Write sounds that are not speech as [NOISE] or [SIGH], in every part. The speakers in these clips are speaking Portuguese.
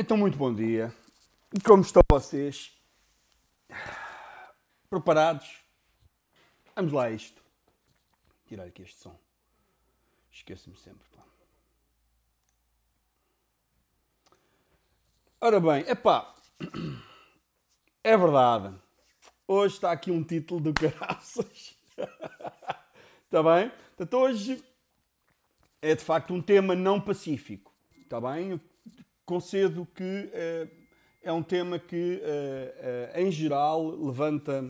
Então, muito bom dia. Como estão vocês? Preparados? Vamos lá a isto. Tirar aqui este som. Esqueço-me sempre. Pá. Ora bem, epá. É verdade. Hoje está aqui um título do caraças. Está [LAUGHS] bem? Portanto, hoje é de facto um tema não pacífico. Está bem? concedo que eh, é um tema que, eh, eh, em geral, levanta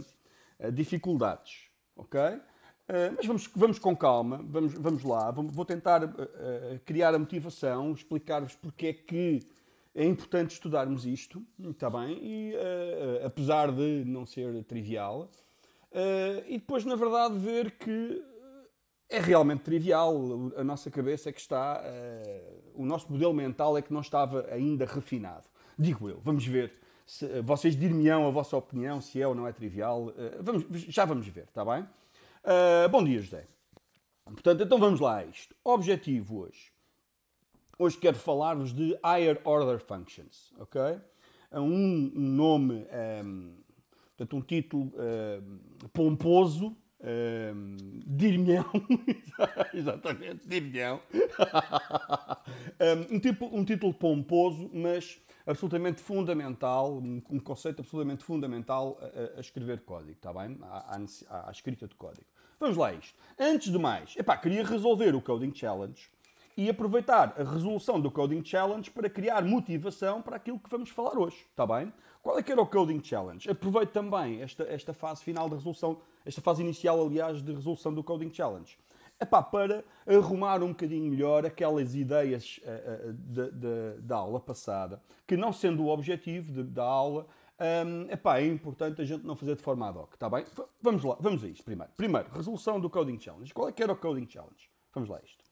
dificuldades, ok? mas vamos, vamos com calma, vamos, vamos lá. Vou tentar criar a motivação, explicar-vos porque é que é importante estudarmos isto, está bem? E apesar de não ser trivial, e depois, na verdade, ver que é realmente trivial. A nossa cabeça é que está. Uh, o nosso modelo mental é que não estava ainda refinado. Digo eu, vamos ver. Se, uh, vocês dir a vossa opinião, se é ou não é trivial. Uh, vamos, já vamos ver, está bem? bom dia, José. Portanto, então vamos lá a isto. Objetivo hoje. Hoje quero falar-vos de Higher Order Functions, ok? Um, um nome, um, ehm, portanto, um título ehm, pomposo um, ehm, Dirmião, [LAUGHS] exatamente, Dirmião. [LAUGHS] Ehm, um, tipo, um título pomposo, mas absolutamente fundamental, um conceito absolutamente fundamental a, a escrever código, está bem? À, à, à, escrita de código. Vamos lá a isto. Antes de mais, epá, queria resolver o Coding Challenge e aproveitar a resolução do Coding Challenge para criar motivação para aquilo que vamos falar hoje, está bem? Qual é que era o Coding Challenge? Aproveito também esta, esta fase final da resolução esta fase inicial, aliás, de resolução do Coding Challenge. Epá, para arrumar um bocadinho melhor aquelas ideias uh, uh, de, de, da aula passada, que não sendo o objetivo de, da aula, um, ehm, epá, é importante a gente não fazer de forma ad hoc, está bem? vamos lá, vamos a isto primeiro. Primeiro, resolução do Coding Challenge. Qual é que era o Coding Challenge? Vamos lá a isto.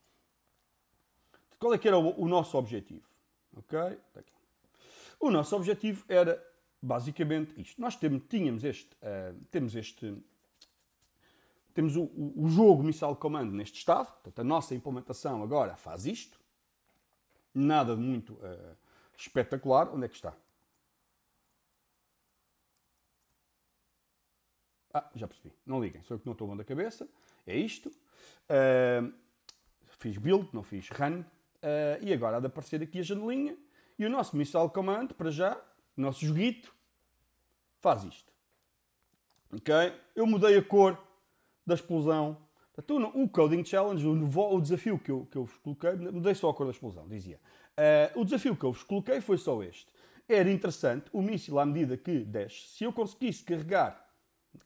Qual é que era o, o nosso objetivo? Ok? Está aqui. O nosso objetivo era basicamente isto. Nós temos, tínhamos este, uh, temos este temos o, o, jogo Missile Command neste estado, portanto, a nossa implementação agora faz isto, nada de muito uh, espetacular. Onde é que está? Ah, já percebi. Não liguem, sou eu que não estou bom da cabeça. É isto. Uh, fiz build, não fiz run. Uh, e agora há de aparecer aqui a janelinha. E o nosso missile command, para já, o nosso joguito, faz isto. Ok? Eu mudei a cor da explosão. Então, o Coding Challenge, o, desafio que eu, que eu vos coloquei, mudei só a cor da explosão, dizia. Uh, o desafio que eu vos coloquei foi só este. Era interessante o míssil, à medida que desce, se eu conseguisse carregar,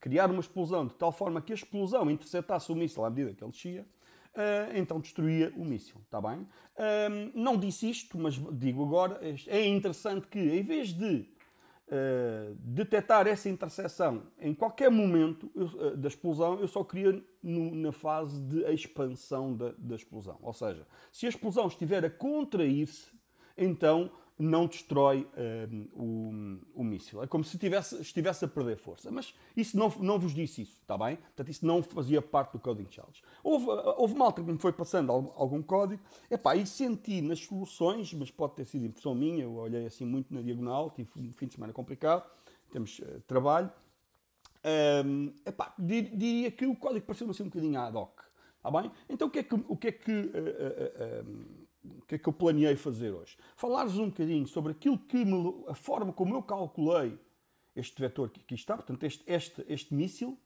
criar uma explosão de tal forma que a explosão interceptasse o míssil à medida que ele descia, Uh, então destruía o míssil, está bem? Uh, não disse isto, mas digo agora, é interessante que em vez de detetar eh, detectar essa interseção em qualquer momento eu, uh, da explosão, eu só queria no, na fase de expansão da, da explosão. Ou seja, se a explosão estiver a contrair-se, então não destrói ehm, o, o míssil. É como se tivesse, estivesse a perder força. Mas isso não, não vos disse isso, está bem? Portanto, isso não fazia parte do Coding Challenge. Houve, eh, houve malta que me foi passando algum, algum código, epá, e senti nas soluções, mas pode ter sido impressão minha, eu olhei assim muito na diagonal, tive um fim de semana complicado, temos uh, trabalho. Um, ehm, epá, dir, diria que o código pareceu-me assim um bocadinho ad hoc, está bem? Então o que é que... O que, é que uh, uh, o que é que eu planeei fazer hoje? Falar-vos um bocadinho sobre aquilo que me, a forma como eu calculei este vetor que aqui está, portanto, este, este, este míssil,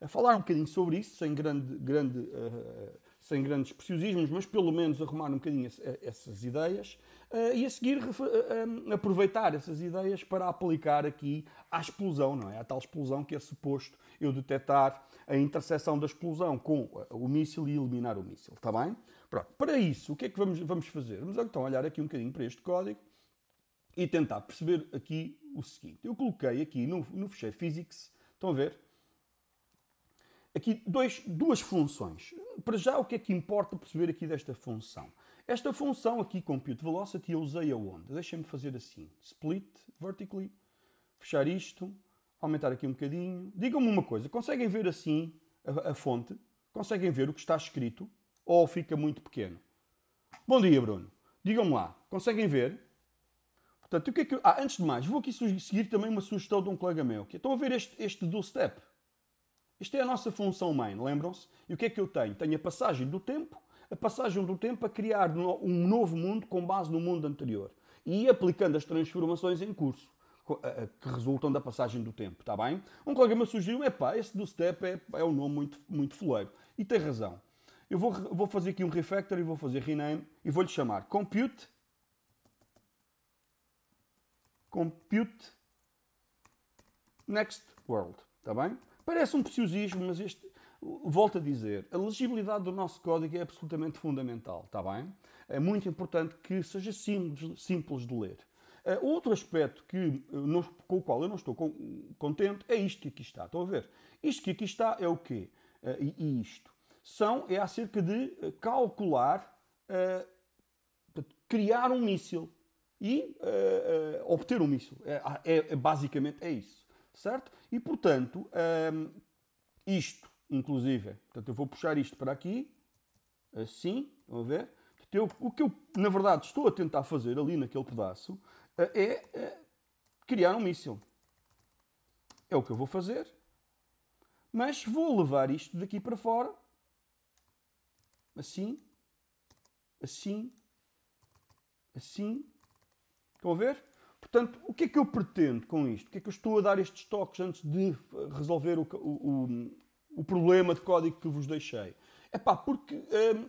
a falar um bocadinho sobre isso, sem, grande, grande, uh, sem grandes preciosismos, mas pelo menos arrumar um bocadinho eh, essas ideias uh, e a seguir uh, aproveitar essas ideias para aplicar aqui à explosão, não é? À tal explosão que é suposto eu detectar a interseção da explosão com o míssil e eliminar o míssil, está bem? Pronto, para isso, o que é que vamos, vamos fazer? Vamos então olhar aqui um bocadinho para este código e tentar perceber aqui o seguinte. Eu coloquei aqui no, no Physics, estão a ver? Aqui dois, duas funções. Para já, o que é que importa perceber aqui desta função? Esta função aqui, compute velocity, eu usei aonde? Deixa-me fazer assim. Split, vertically, fechar isto, aumentar aqui um bocadinho. Digam-me uma coisa, conseguem ver assim a, a fonte? Conseguem ver o que está escrito? ou fica muito pequeno. Bom dia, Bruno. Digam-me lá, conseguem ver? Portanto, o que é que. Ah, antes de mais, vou aqui seguir também uma sugestão de um colega meu. Que é, estão a ver este, este do step? Isto é a nossa função main, lembram-se? E o que é que eu tenho? Tenho a passagem do tempo, a passagem do tempo a criar um novo mundo com base no mundo anterior e aplicando as transformações em curso que resultam da passagem do tempo, está bem? Um colega me sugeriu, epá, esse do step é, é um nome muito, muito fuleiro. E tem razão. Eu vou, vou fazer aqui um refactor e vou fazer rename e vou-lhe chamar compute compute next world, está bem? Parece um preciosismo, mas este, volto a dizer, a legibilidade do nosso código é absolutamente fundamental, está bem? É muito importante que seja simples, simples de ler. Uh, outro aspecto que, eh, não, com o qual eu não estou com, contente é isto que aqui está. Estão a ver? Isto que aqui está é o quê? Uh, e isto são, é acerca de eh, calcular, uh, criar um míssil e uh, uh, obter um míssil. É, ah, é, é, basicamente é isso, certo? E, portanto, um, ehm, isto, inclusive, portanto, eu vou puxar isto para aqui, assim, vamos ver? eu, o que eu, na verdade, estou a tentar fazer ali naquele pedaço é criar um míssil. É o que eu vou fazer, mas vou levar isto daqui para fora assim, assim, assim. Estão a ver? Portanto, o que é que eu pretendo com isto? O que é que eu estou a dar estes toques antes de eh, resolver o, o, o problema de código que vos deixei? É pá, porque hum,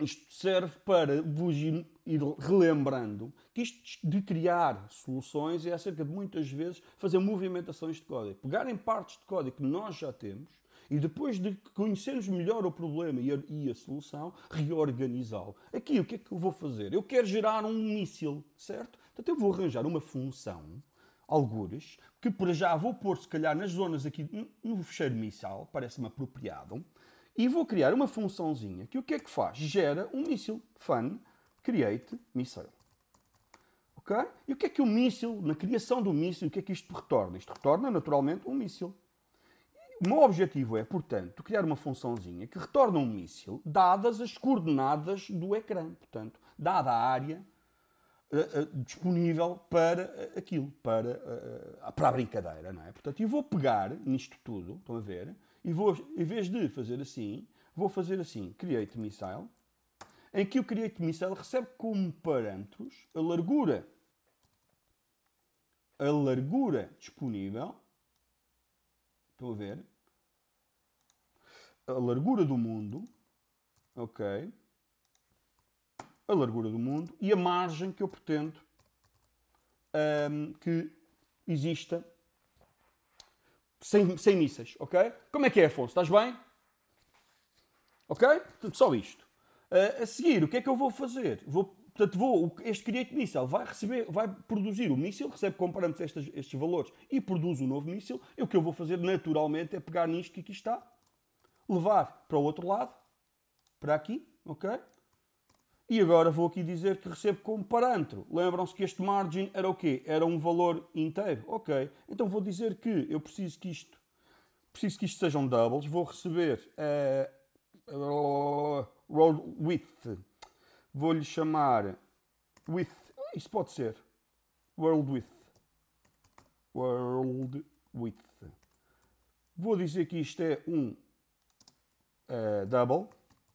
isto serve para vos ir, ir relembrando que isto de criar soluções é acerca de muitas vezes fazer movimentações de código. Pegar em partes de código que nós já temos e depois de conhecermos melhor o problema e a, e a solução, reorganizá-lo. Aqui, o que é que eu vou fazer? Eu quero gerar um míssil, certo? Então eu vou arranjar uma função, algures, que para já vou pôr, se calhar, nas zonas aqui, no fecheiro missal, parece-me apropriado, e vou criar uma funçãozinha que o que é que faz? Gera um míssil, fun, create, missile. Okay? E o que é que o míssil, na criação do míssil, o que é que isto retorna? Isto retorna, naturalmente, um míssil. O meu objetivo é, portanto, criar uma funçãozinha que retorna um míssil dadas as coordenadas do ecrã, portanto, dada a área uh, uh, disponível para eh, aquilo, para, uh, para a brincadeira, não é? Portanto, eu vou pegar nisto tudo, estão a ver, e vou, em vez de fazer assim, vou fazer assim, create missile, em que o create missile recebe como parâmetros a largura a largura disponível. Estão a ver? a largura do mundo, ok? A largura do mundo e a margem que eu pretendo um, que exista sem, sem mísseis, ok? Como é que é, Afonso? Estás bem? Ok? Portanto, só isto. Uh, a seguir, o que é que eu vou fazer? Vou, portanto, vou, este Create Missile vai, receber, vai produzir o míssil, recebe com parâmetros estes, estes valores e produz um novo míssil. E o que eu vou fazer, naturalmente, é pegar nisto que aqui está levar para o outro lado, para aqui, ok? E agora vou aqui dizer que recebo como parâmetro. Lembram-se que este margin era o quê? Era um valor inteiro, ok? Então vou dizer que eu preciso que isto, preciso que isto sejam doubles, vou receber uh, roll width, vou-lhe chamar width, isso pode ser, world width, world width. Vou dizer que isto é um uh, double,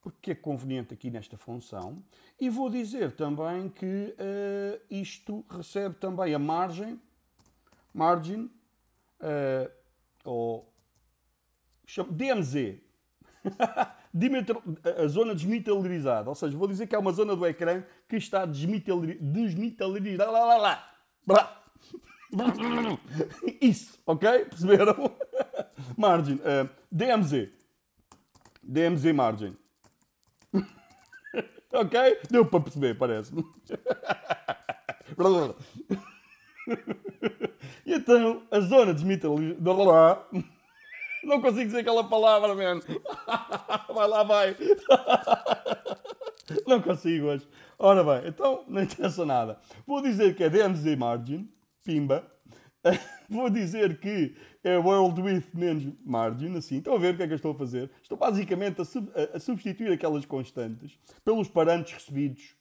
porque é conveniente aqui nesta função. E vou dizer também que uh, isto recebe também a margem, margin, uh, ou DMZ, [LAUGHS] a zona desmitalerizada. ou seja, vou dizer que é uma zona do ecrã que está desmitalerizada. Lá, lá, lá, lá. Isso, ok? Perceberam? [LAUGHS] Margin, uh, DMZ. DMZ Margin. [LAUGHS] ok? Deu para perceber, parece-me. [LAUGHS] e então, a zona de desmilitarizada. Não consigo dizer aquela palavra, mano. [LAUGHS] Vai lá, vai. Não consigo hoje. Ora bem, então não interessa nada. Vou dizer que é DMZ Margin, pimba. Vou dizer que é World with menos margin, assim. Estão a ver o que é que eu estou a fazer? Estou basicamente a, sub, a, a substituir aquelas constantes pelos parâmetros recebidos.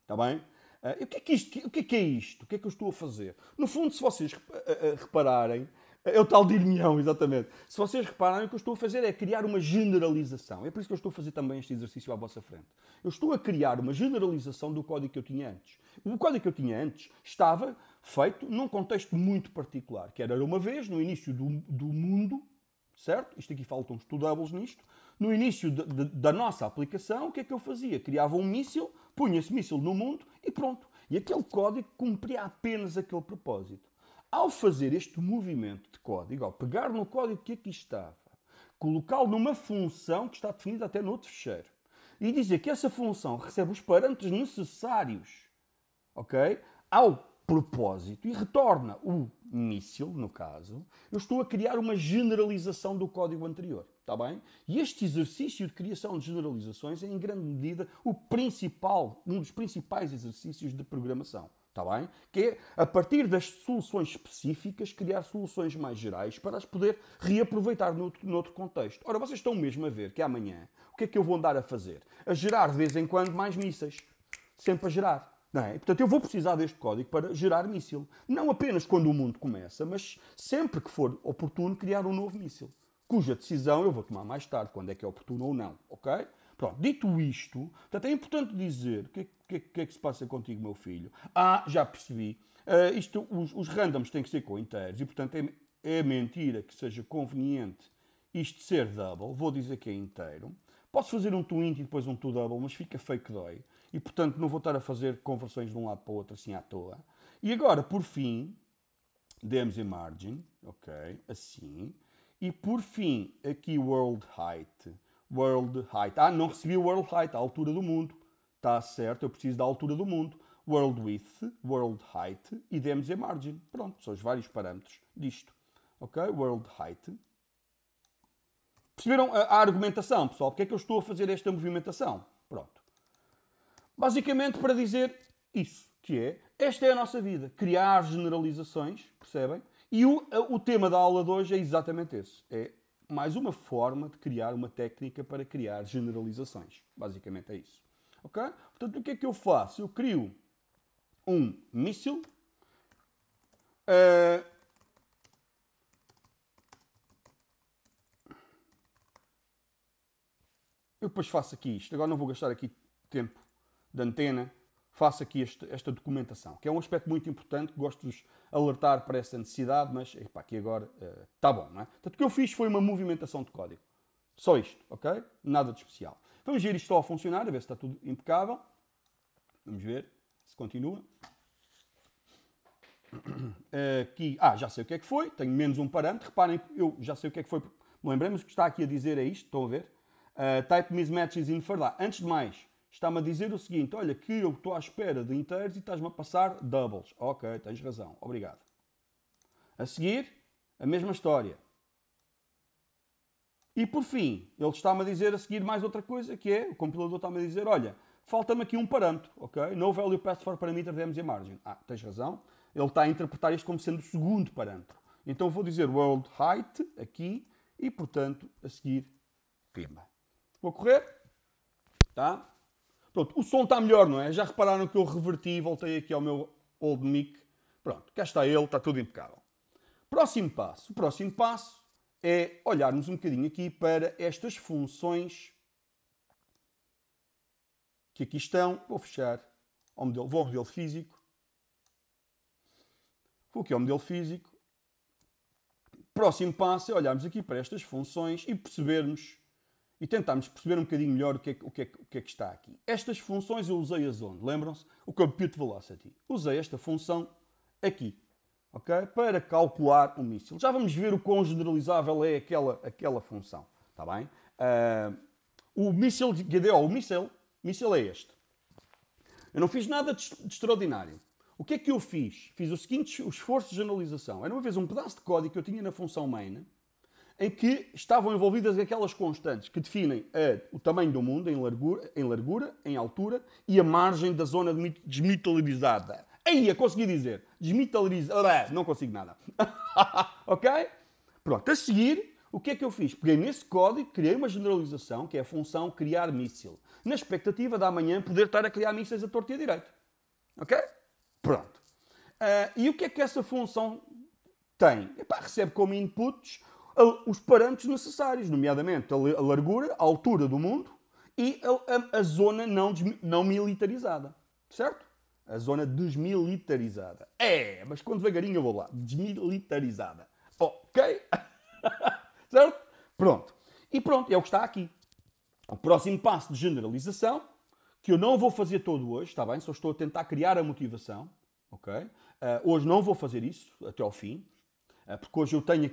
Está bem? Uh, e o que, é que isto, o que é que é isto? O que é que eu estou a fazer? No fundo, se vocês ah, ah, repararem, é o tal de dirmião, exatamente. Se vocês repararem, o que eu estou a fazer é criar uma generalização. É por isso que eu estou a fazer também este exercício à vossa frente. Eu estou a criar uma generalização do código que eu tinha antes. O código que eu tinha antes estava feito num contexto muito particular, que era uma vez, no início do, do mundo, certo? Isto aqui faltam estudáveis nisto. No início de, de, da nossa aplicação, o que é que eu fazia? Criava um míssil, punha esse míssil no mundo e pronto. E aquele código cumpria apenas aquele propósito. Ao fazer este movimento de código, ao pegar no código que aqui estava, colocá-lo numa função que está definida até no outro fecheiro, e dizer que essa função recebe os parâmetros necessários, ok? Ao propósito e retorna o míssil, no caso, eu estou a criar uma generalização do código anterior. Está bem? E este exercício de criação de generalizações é, em grande medida, o principal, um dos principais exercícios de programação. Está bem? Que é, a partir das soluções específicas, criar soluções mais gerais para as poder reaproveitar noutro, noutro contexto. Ora, vocês estão mesmo a ver que amanhã, o que é que eu vou andar a fazer? A gerar de vez em quando mais mísseis. Sempre a gerar não é? Portanto, eu vou precisar deste código para gerar míssil. Não apenas quando o mundo começa, mas sempre que for oportuno criar um novo míssil, cuja decisão eu vou tomar mais tarde, quando é que é oportuno ou não. Ok? Pronto, dito isto, portanto, é importante dizer o que, que, que, é que se passa contigo, meu filho. Ah, já percebi. Uh, isto, os, os, randoms têm que ser com inteiros e, portanto, é, é mentira que seja conveniente isto ser double. Vou dizer que é inteiro. Posso fazer um to int e depois um to double, mas fica feio que dói e, portanto, não vou estar a fazer conversões de um lado para o outro assim à toa. E agora, por fim, demos em margin, ok, assim. E, por fim, aqui world height. World height. Ah, não recebi world height, a altura do mundo. Está certo, eu preciso da altura do mundo. World width, world height e demos em margin. Pronto, são os vários parâmetros disto. Ok, world height. Perceberam a, a argumentação, pessoal? Porque é que eu estou a fazer esta movimentação? Pronto. Basicamente para dizer isso, que é, esta é a nossa vida, criar generalizações, percebem? E o, o tema da aula de hoje é exatamente esse, é mais uma forma de criar uma técnica para criar generalizações. Basicamente é isso. Ok? Portanto, o que é que eu faço? Eu crio um míssil. Uh... eu depois faço aqui isto. Agora não vou gastar aqui tempo da antena, faço aqui este, esta documentação, que é um aspecto muito importante, gosto de alertar para essa necessidade, mas epá, aqui agora está eh, uh, bom, não é? Portanto, o que eu fiz foi uma movimentação de código. Só isto, ok? Nada de especial. Vamos ver isto só a funcionar, a ver se está tudo impecável. Vamos ver se continua. [CLEARS THROAT] Aqui, ah, já sei o que é que foi, tenho menos um parâmetro. Reparem, eu já sei o que é que foi. Lembremos que está aqui a dizer é isto, estão a ver? Uh, type mismatches in lá. Antes de mais, está-me a dizer o seguinte: olha, que eu estou à espera de inteiros e estás-me a passar doubles. Ok, tens razão, obrigado. A seguir, a mesma história. E por fim, ele está-me a dizer a seguir mais outra coisa, que é, o compilador está-me a dizer, olha, falta-me aqui um parâmetro, ok? No value passed for parameter demos a margin. Ah, tens razão. Ele está a interpretar isto como sendo o segundo parâmetro. Então vou dizer world height aqui e, portanto, a seguir pimba. Vou correr, tá? Pronto, o som está melhor, não é? Já repararam que eu reverti, e voltei aqui ao meu old mic. Pronto, cá está ele, está tudo impecável. Próximo passo. O próximo passo é olharmos um bocadinho aqui para estas funções que aqui estão. Vou fechar ao modelo, vou ao modelo físico. Vou aqui ao modelo físico. Próximo passo é olharmos aqui para estas funções e percebermos e tentarmos perceber um bocadinho melhor o que, é, o, que é, o que é que está aqui. Estas funções eu usei as onde? Lembram-se? O compute velocity. Usei esta função aqui, ok? Para calcular o míssil. Já vamos ver o quão generalizável é aquela, aquela função, está bem? Uh, o míssil GDO, o míssil, míssil é este. Eu não fiz nada de, extraordinário. O que é que eu fiz? Fiz o seguinte esforço de generalização. Era uma vez um pedaço de código que eu tinha na função main, em que estavam envolvidas aquelas constantes que definem a, eh, o tamanho do mundo em largura, em largura, em altura e a margem da zona desmitalizada. Aí, a consegui dizer. Desmitalizada. Ah, não consigo nada. [LAUGHS] ok? Pronto, a seguir, o que é que eu fiz? Peguei nesse código, criei uma generalização, que é a função criar míssil, na expectativa de amanhã poder estar a criar mísseis a torto e a direito. Ok? Pronto. Uh, e o que é que essa função tem? Epá, recebe como inputs os parâmetros necessários, nomeadamente a largura, a altura do mundo e a, a, a zona não, não militarizada. Certo? A zona desmilitarizada. É, mas quando devagarinho eu vou lá. Desmilitarizada. Ok? [LAUGHS] certo? Pronto. E pronto, é o que está aqui. O próximo passo de generalização, que eu não vou fazer todo hoje, está bem? Só estou a tentar criar a motivação. Ok? Uh, hoje não vou fazer isso até ao fim. Ah, porque hoje eu tenho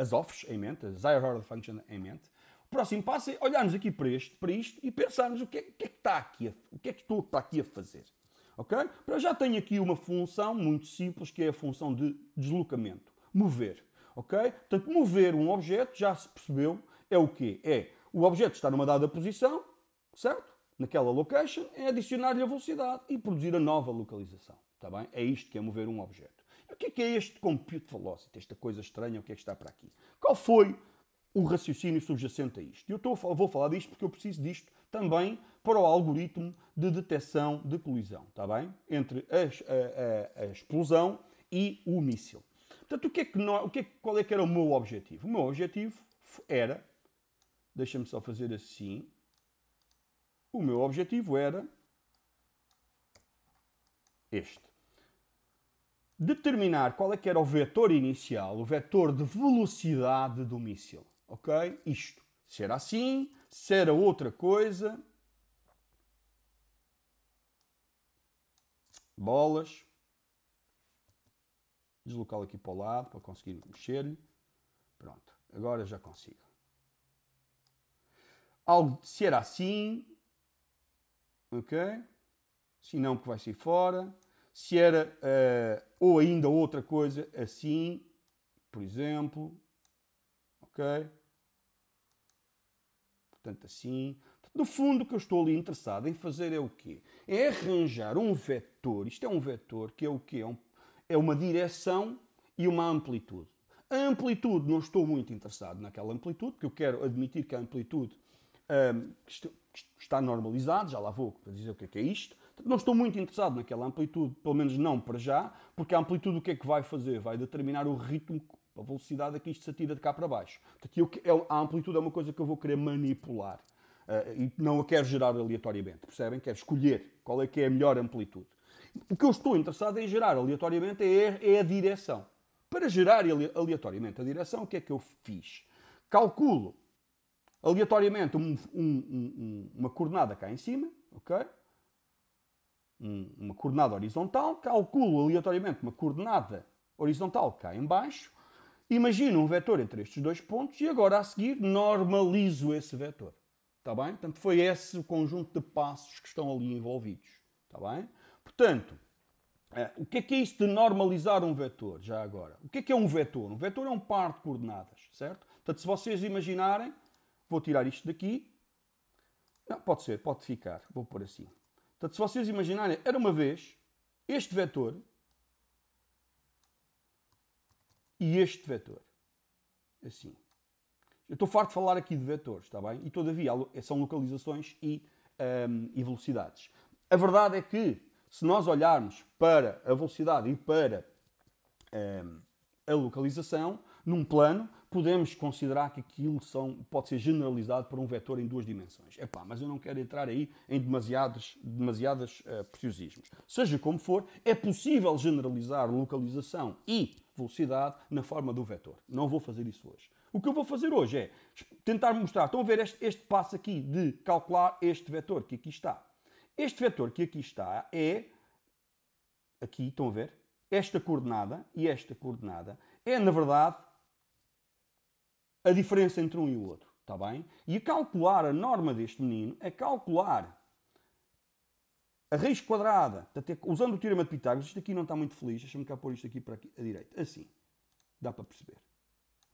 as offs em mente, as higher Order Function em mente. O próximo passo é olharmos aqui para, isto, para isto e pensarmos o que, é, o que é que está aqui, a, o que é que estou para aqui a fazer. Ok? Para já tenho aqui uma função muito simples que é a função de deslocamento, mover. Ok? Portanto, mover um objeto, já se percebeu, é o quê? É o objeto está numa dada posição, certo? Naquela location, é adicionar-lhe a velocidade e produzir a nova localização. Está bem? É isto que é mover um objeto. O que é, que é este compute velocity, esta coisa estranha, o que é que está para aqui? Qual foi o raciocínio subjacente a isto? Eu estou, vou falar disto porque eu preciso disto também para o algoritmo de detecção de colisão, está bem? Entre a, a, a explosão e o míssil. Portanto, o que é que o que é, qual é que era o meu objetivo? O meu objetivo era, deixa-me só fazer assim, o meu objetivo era este determinar qual é que era o vetor inicial, o vetor de velocidade do míssil, ok? Isto. Se era assim, se era outra coisa. Bolas. Deslocá-lo aqui para o lado para conseguir mexer-lhe. Pronto, agora já consigo. Algo, se era assim, ok? Se não, que vai sair fora se era uh, ou ainda outra coisa assim, por exemplo, ok? Portanto, assim. No fundo, o que eu estou ali interessado em fazer é o quê? É arranjar um vetor. Isto é um vetor que é o quê? É, um, é uma direção e uma amplitude. A amplitude, não estou muito interessado naquela amplitude, porque eu quero admitir que a amplitude um, está normalizada, já lá vou para dizer o que é, que é isto. Não estou muito interessado naquela amplitude, pelo menos não para já, porque a amplitude o que é que vai fazer? Vai determinar o ritmo, a velocidade a que isto se atira de cá para baixo. Portanto, eu, é, a amplitude é uma coisa que eu vou querer manipular eh, e não a quero gerar aleatoriamente, percebem? Quero escolher qual é que é a melhor amplitude. O que eu estou interessado em gerar aleatoriamente é, é a direção. Para gerar aleatoriamente a direção, o que é que eu fiz? Calculo aleatoriamente um, um, um, uma coordenada cá em cima, ok? um, uma coordenada horizontal, calculo aleatoriamente uma coordenada horizontal cá em baixo, imagino um vetor entre estes dois pontos e agora a seguir normalizo esse vetor. Está bem? Portanto, foi esse o conjunto de passos que estão ali envolvidos. Está bem? Portanto, eh, o que é que é isso de normalizar um vetor, já agora? O que é que é um vetor? Um vetor é um par de coordenadas, certo? Portanto, se vocês imaginarem, vou tirar isto daqui. Não, pode ser, pode ficar. Vou pôr assim. Portanto, se vocês imaginarem, era uma vez este vetor e este vetor. Assim. Eu estou farto de falar aqui de vetores, está bem? E todavia eh, são localizações e, um, ehm, e velocidades. A verdade é que se nós olharmos para a velocidade e para um, ehm, a localização num plano, podemos considerar que aquilo são, pode ser generalizado para um vetor em duas dimensões. É pá, mas eu não quero entrar aí em demasiados, demasiados uh, eh, preciosismos. Seja como for, é possível generalizar localização e velocidade na forma do vetor. Não vou fazer isso hoje. O que eu vou fazer hoje é tentar mostrar. Estão a ver este, este passo aqui de calcular este vetor que aqui está. Este vetor que aqui está é. Aqui, estão a ver? Esta coordenada e esta coordenada é, na verdade, a diferença entre um e o outro, está bem? E calcular a norma deste menino é calcular a raiz quadrada, é usando o teorema de Pitágoras, isto aqui não está muito feliz, deixa-me cá pôr isto aqui para aqui, a direita, assim, dá para perceber,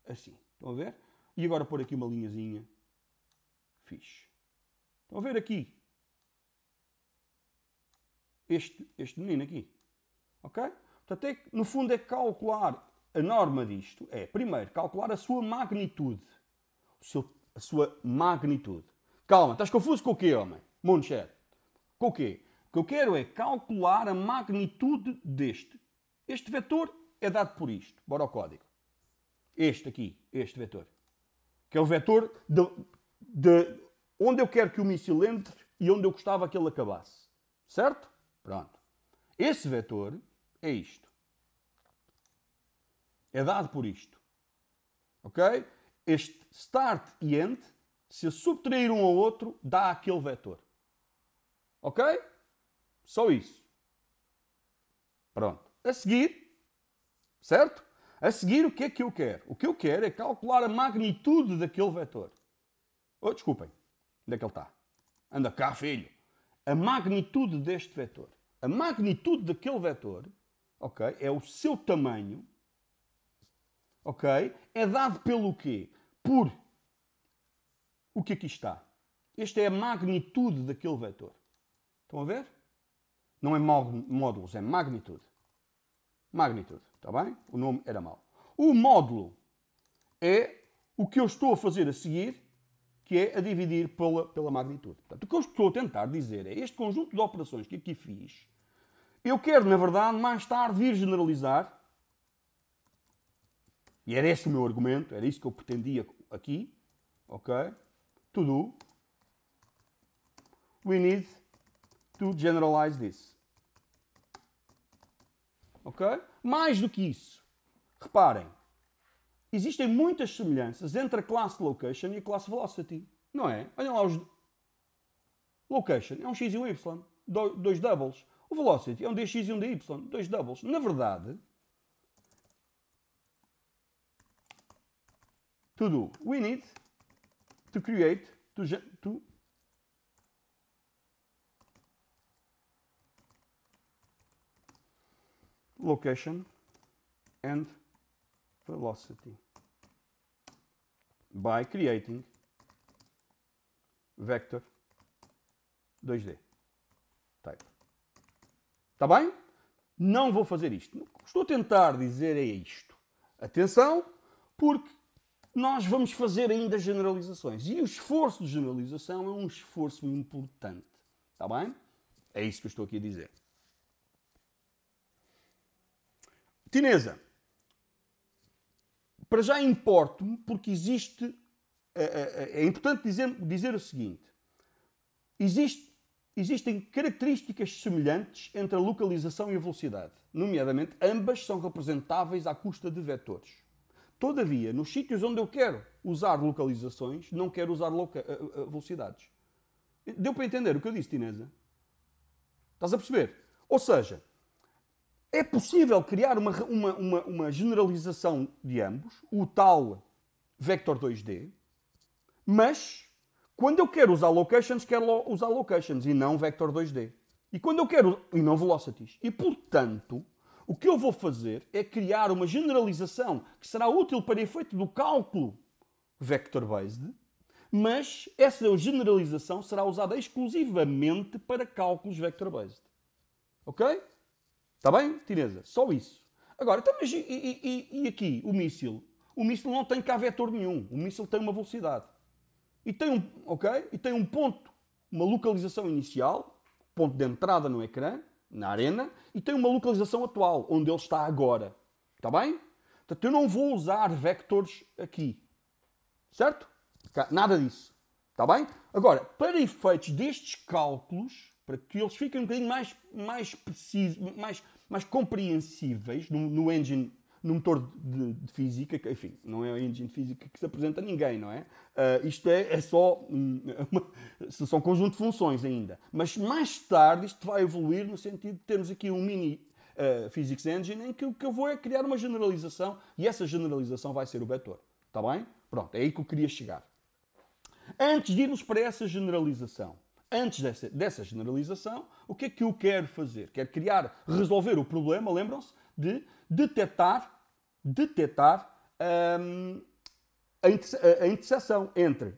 assim, estão a ver? E agora pôr aqui uma linhazinha, fixe. Estão a ver aqui? Este, este menino aqui, ok? Portanto, é, no fundo é calcular a norma disto é, primeiro, calcular a sua magnitude. Seu, a sua magnitude. Calma, estás confuso com o quê, homem? Moncher? Com o quê? O que eu quero é calcular a magnitude deste. Este vetor é dado por isto. Bora ao código. Este aqui, este vetor. Que é o vetor de, de onde eu quero que o míssil entre e onde eu gostava que ele acabasse. Certo? Pronto. Esse vetor é isto. É dado por isto. Ok? Este start e end, se eu subtrair um ao outro, dá aquele vetor. Ok? Só isso. Pronto. A seguir, certo? A seguir, o que é que eu quero? O que eu quero é calcular a magnitude daquele vetor. Oh, desculpem. Onde é que ele está? Anda cá, filho. A magnitude deste vetor. A magnitude daquele vetor, ok, é o seu tamanho ok? É dado pelo quê? Por o que aqui está. Esta é a magnitude daquele vetor. Estão a ver? Não é módulos, é magnitude. Magnitude, está bem? O nome era mau. O módulo é o que eu estou a fazer a seguir, que é a dividir pela, pela magnitude. Portanto, o que eu estou a tentar dizer é este conjunto de operações que aqui fiz, eu quero, na verdade, mais tarde vir generalizar e era esse o meu argumento, era isso que eu pretendia aqui. Ok? To do. We need to generalize this. Ok? Mais do que isso, reparem, existem muitas semelhanças entre a classe location e a classe velocity. Não é? Olhem lá os. Location é um x e um y, dois doubles. O velocity é um dx e um dy, dois doubles. Na verdade, to do? We need to create, to, to location and velocity by creating vector 2D type. Está bem? Não vou fazer isto. O que estou a tentar dizer é isto. Atenção, porque nós vamos fazer ainda generalizações. E o esforço de generalização é um esforço importante. Está bem? É isso que eu estou aqui a dizer. Tineza Para já importo-me porque existe. É, é importante dizer, dizer o seguinte: existe, existem características semelhantes entre a localização e a velocidade. Nomeadamente, ambas são representáveis à custa de vetores. Todavia, nos sítios onde eu quero usar localizações, não quero usar loca eh, eh, velocidades. Deu para entender o que eu disse, Tinesa? Estás a perceber? Ou seja, é possível criar uma, uma, uma, uma generalização de ambos, o tal vector 2D, mas quando eu quero usar locations, quero usar locations e não vector 2D. E quando eu quero. e não velocities. E portanto, o que eu vou fazer é criar uma generalização que será útil para efeito do cálculo vector-based, mas essa generalização será usada exclusivamente para cálculos vector-based. Ok? Está bem, Teresa? Só isso. Agora, então, mas e, e, e aqui, o míssil? O míssil não tem cá vetor nenhum. O míssil tem uma velocidade. E tem um, ok? E tem um ponto, uma localização inicial, ponto de entrada no ecrã, na arena e tem uma localização atual, onde ele está agora. Está bem? Portanto, eu não vou usar vectores aqui. Certo? Nada disso. Está bem? Agora, para efeitos destes cálculos, para que eles fiquem um bocadinho mais, mais precisos, mais, mais compreensíveis no, no engine no motor de, de, física, que, enfim, não é a engine física que se apresenta a ninguém, não é? Uh, isto é, é só um, é uma, são conjunto de funções ainda. Mas mais tarde isto vai evoluir no sentido de termos aqui um mini uh, physics engine em que o que eu vou é criar uma generalização e essa generalização vai ser o vetor. Está bem? Pronto, é aí que eu queria chegar. Antes de irmos para essa generalização, antes dessa, dessa generalização, o que é que eu quero fazer? Quero criar, resolver o problema, lembram-se, de detetar, detetar um, a, interseção entre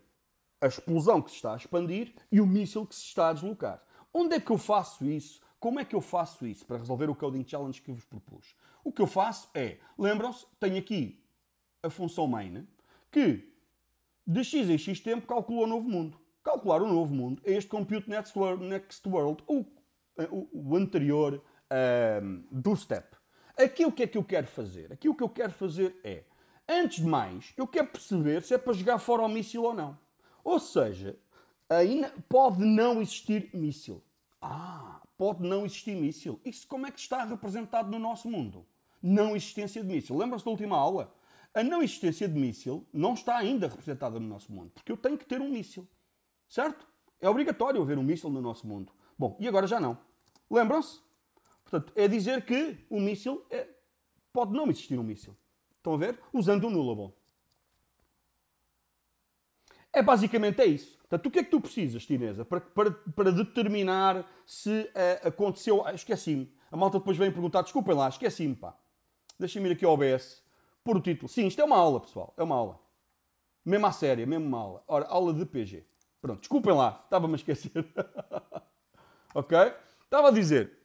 a explosão que se está a expandir e o míssil que se está a deslocar. Onde é que eu faço isso? Como é que eu faço isso para resolver o coding challenge que vos propus? O que eu faço é, lembram-se, tenho aqui a função main que de x em x tempo calcula o novo mundo. Calcular o novo mundo é este compute next world, next world o, o, o anterior um, do step. Aqui o que é que eu quero fazer? Aqui o que eu quero fazer é, antes de mais, eu quero perceber se é para jogar fora o míssil ou não. Ou seja, ainda pode não existir míssil. Ah, pode não existir míssil. Isso como é que está representado no nosso mundo? Não existência de míssil. Lembra-se da última aula? A não existência de míssil não está ainda representada no nosso mundo, porque eu tenho que ter um míssil. Certo? É obrigatório haver um míssil no nosso mundo. Bom, e agora já não. Lembram-se? Portanto, é dizer que o míssil é... pode não existir um míssil. Estão a ver? Usando o nullable. É basicamente é isso. Portanto, o que é que tu precisas, chinesa, para, para, para determinar se uh, aconteceu... Ah, esqueci-me. A malta depois vem perguntar, desculpem lá, esqueci-me, pá. Deixa-me ir aqui ao OBS por o título. Sim, isto é uma aula, pessoal. É uma aula. Mesmo à séria, mesmo uma aula. Ora, aula de PG. Pronto, desculpem lá, estava-me a esquecer. [LAUGHS] ok? Estava a dizer,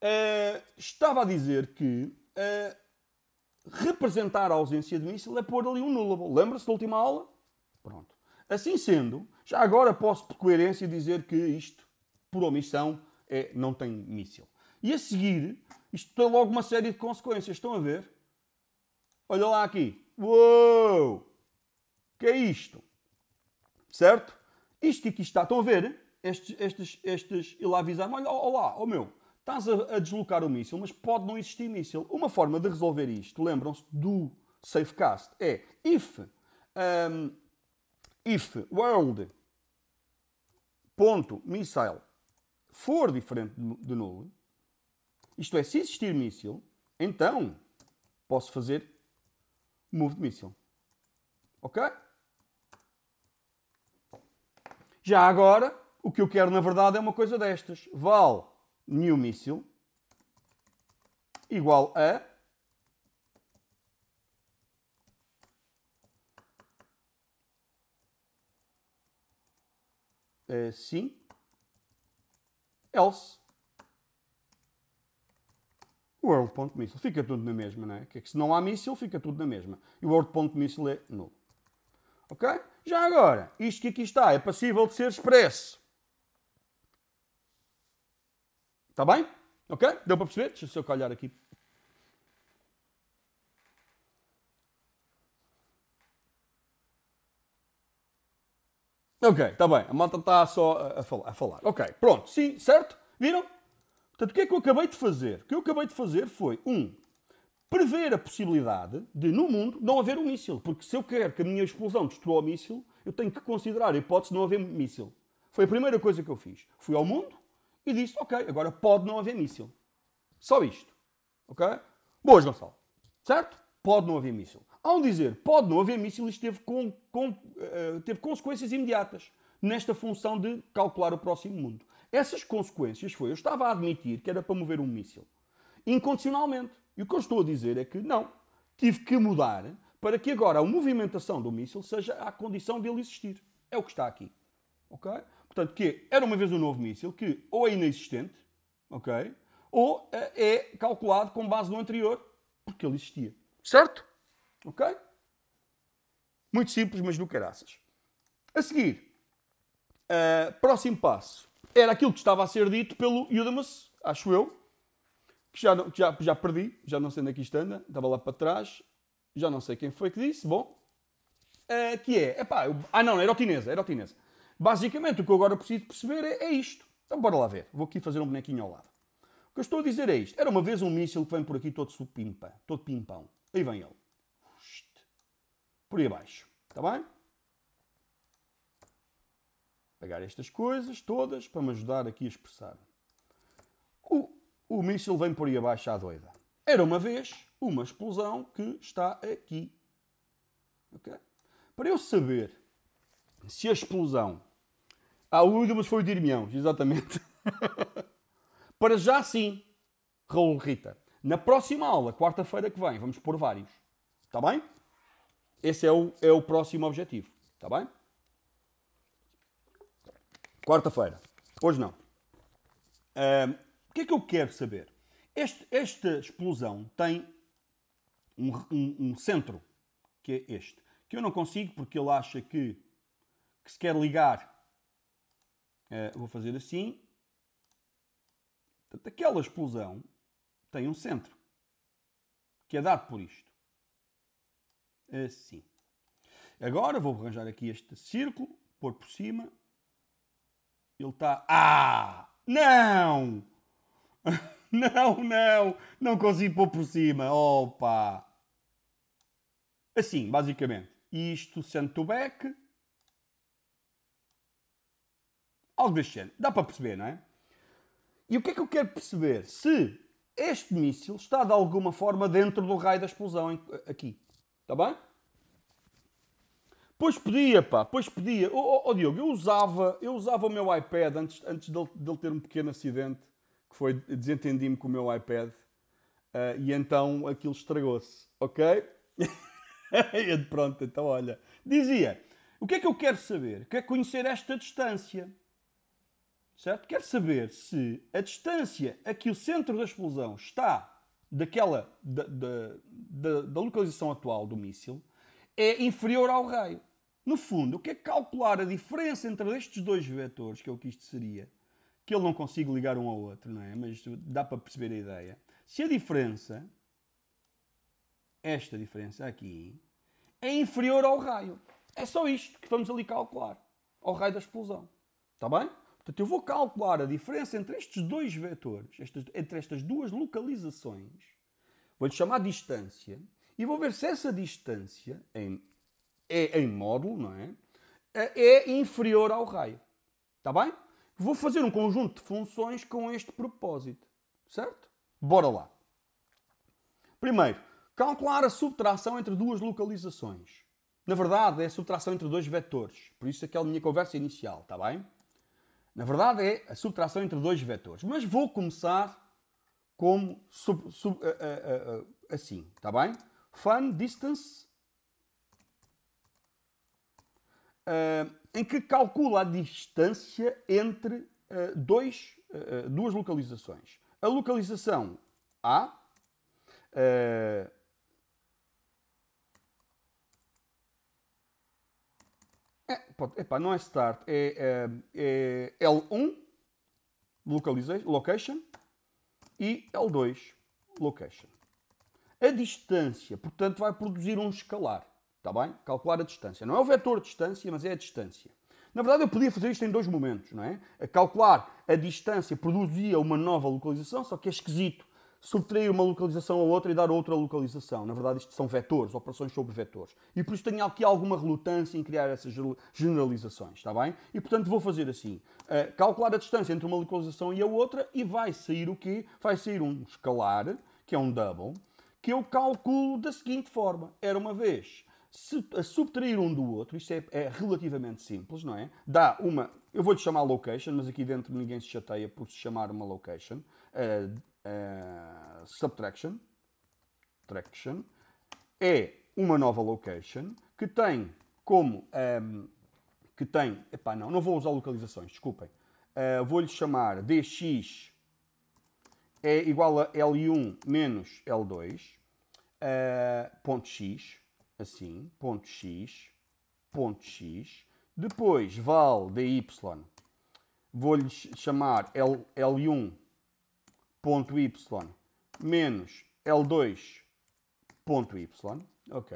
eh, estava a dizer que uh, representar a ausência de míssil é pôr ali um nulo. Lembra-se da última aula? Pronto. Assim sendo, já agora posso, por coerência, dizer que isto, por omissão, é não tem míssil. E a seguir, isto tem logo uma série de consequências. Estão a ver? Olha lá aqui. Uou! Que é isto? Certo? Isto que aqui está. Estão a ver? Estes, estes, estes. E lá avisar-me: olha, olá, o oh meu, estás a, a deslocar o míssil, mas pode não existir míssil. Uma forma de resolver isto, lembram-se do Safecast, é if, um, if world ponto missile for diferente de nulo, isto é, se existir míssil, então posso fazer move de míssil. Ok? Já agora, o que eu quero na verdade é uma coisa destas. Val new missile igual a eh, sim else world.missile. Fica tudo na mesma, não é? Que, é que se não há míssil, fica tudo na mesma. E o world.missile é nulo. Ok? Já agora, isto que aqui está é passível de ser expresso Tá bem? Ok? Deu para perceber? Deixa eu só calhar aqui. Ok, está bem. A malta está só a falar, a falar. Ok, pronto. Sim, certo? Viram? Portanto, o que é que eu acabei de fazer? O que eu acabei de fazer foi, um, prever a possibilidade de, no mundo, não haver um míssil. Porque se eu quero que a minha explosão destrua o míssil, eu tenho que considerar a hipótese de não haver míssil. Foi a primeira coisa que eu fiz. Fui ao mundo, e disse, ok, agora pode não haver míssil. Só isto. Ok? Boas, Gonçalo. Certo? Pode não haver míssil. Ao dizer pode não haver míssil, isto teve, com, com, uh, teve consequências imediatas nesta função de calcular o próximo mundo. Essas consequências foi, eu estava a admitir que era para mover um míssil, incondicionalmente. E o que eu estou a dizer é que não, tive que mudar para que agora a movimentação do míssil seja à condição dele existir. É o que está aqui. ok? Portanto, que era uma vez um novo míssil, que ou é inexistente, ok? Ou eh, é calculado com base no anterior, porque ele existia. Certo? Ok? Muito simples, mas do caraças. A seguir, uh, próximo passo, era aquilo que estava a ser dito pelo Eudemus, acho eu, que já, já, já perdi, já não sei onde é que isto anda, estava lá para trás, já não sei quem foi que disse, bom, uh, que é, epá, eu, ah não, era o Tinesa, era o Tinesa Basicamente, o que eu agora preciso perceber é, é isto. Então, bora lá ver. Vou aqui fazer um bonequinho ao lado. O que eu estou a dizer é isto. Era uma vez um míssil que vem por aqui todo supimpa, todo pimpão. Aí vem ele. Por aí abaixo. Está bem? Pegar estas coisas todas para me ajudar aqui a expressar. O, o míssil vem por aí abaixo à doida. Era uma vez uma explosão que está aqui. Para eu saber se a explosão ah, o Williams foi o Dirmião, exatamente. [LAUGHS] Para já sim, Raul Rita. Na próxima aula, quarta-feira que vem, vamos pôr vários. Está bem? Esse é o, é o próximo objetivo. Está bem? Quarta-feira. Hoje não. Uh, o que é que eu quero saber? Este, esta explosão tem um, um, um, centro, que é este, que eu não consigo porque ele acha que, que se quer ligar Uh, vou fazer assim. Portanto, aquela explosão tem um centro, que é dado por isto. Assim. Agora vou arranjar aqui este círculo, pôr por cima. Ele está... Ah! Não! [LAUGHS] Não, não! Não consigo pôr por cima. Opa! Assim, basicamente. Isto centro o back algo deste género. Dá para perceber, não é? E o que é que eu quero perceber? Se este míssil está de alguma forma dentro do raio da explosão aqui. Está bem? Pois podia, pá, pois podia. Ó oh, oh, Diogo, eu usava, eu usava o meu iPad antes, antes dele, dele ter um pequeno acidente, que foi desentendi-me com o meu iPad, uh, e então aquilo estragou-se, ok? [LAUGHS] e pronto, então olha. Dizia, o que é que eu quero saber? Quero conhecer esta distância certo? Quer saber se a distância a que o centro da explosão está daquela da, da, da, da localização atual do míssil é inferior ao raio. No fundo, o que é calcular a diferença entre estes dois vetores, que é o que isto seria, que eu não consigo ligar um ao outro, não é? Mas dá para perceber a ideia. Se a diferença, esta diferença aqui, é inferior ao raio. É só isto que vamos ali calcular, ao raio da explosão. Está bem? Portanto, eu vou calcular a diferença entre estes dois vetores, estas, entre estas duas localizações, vou-lhe chamar distância, e vou ver se essa distância em, é em módulo, não é? Eh, é inferior ao raio. Está bem? Vou fazer um conjunto de funções com este propósito. Certo? Bora lá. Primeiro, calcular a subtração entre duas localizações. Na verdade, é a subtração entre dois vetores. Por isso aquela minha conversa inicial, está bem? Na verdade, é a subtração entre dois vetores. Mas vou começar como sub, sub, uh, uh, uh, assim, está bem? Fun distance, eh, em que calcula a distância entre eh, dois, eh, duas localizações. A localização A, É, pode, epá, não é start, é, é, é L1, location, e L2, location. A distância, portanto, vai produzir um escalar, está bem? Calcular a distância. Não é o vetor distância, mas é a distância. Na verdade, eu podia fazer isto em dois momentos, não é? A calcular a distância produzia uma nova localização, só que é esquisito, subtrair uma localização a outra e dar outra localização. Na verdade, isto são vetores, operações sobre vetores. E por isso tenho aqui alguma relutância em criar essas generalizações, está bem? E portanto vou fazer assim: uh, calcular a distância entre uma localização e a outra e vai sair o quê? Vai sair um escalar, que é um double, que eu calculo da seguinte forma: era uma vez se, a subtrair um do outro, isto é, é, relativamente simples, não é? Dá uma, eu vou-lhe chamar location, mas aqui dentro ninguém se chateia por se chamar uma location. Uh, eh, subtraction, traction, é uma nova location que tem como um, ehm, que tem, epá, não, não vou usar localizações, desculpem. Uh, Vou-lhe chamar dx é igual a L1 menos L2, uh, eh, ponto x, assim, ponto x, ponto x. Depois, val dy, vou-lhe chamar L, L1 ponto y menos L2 ponto y, ok?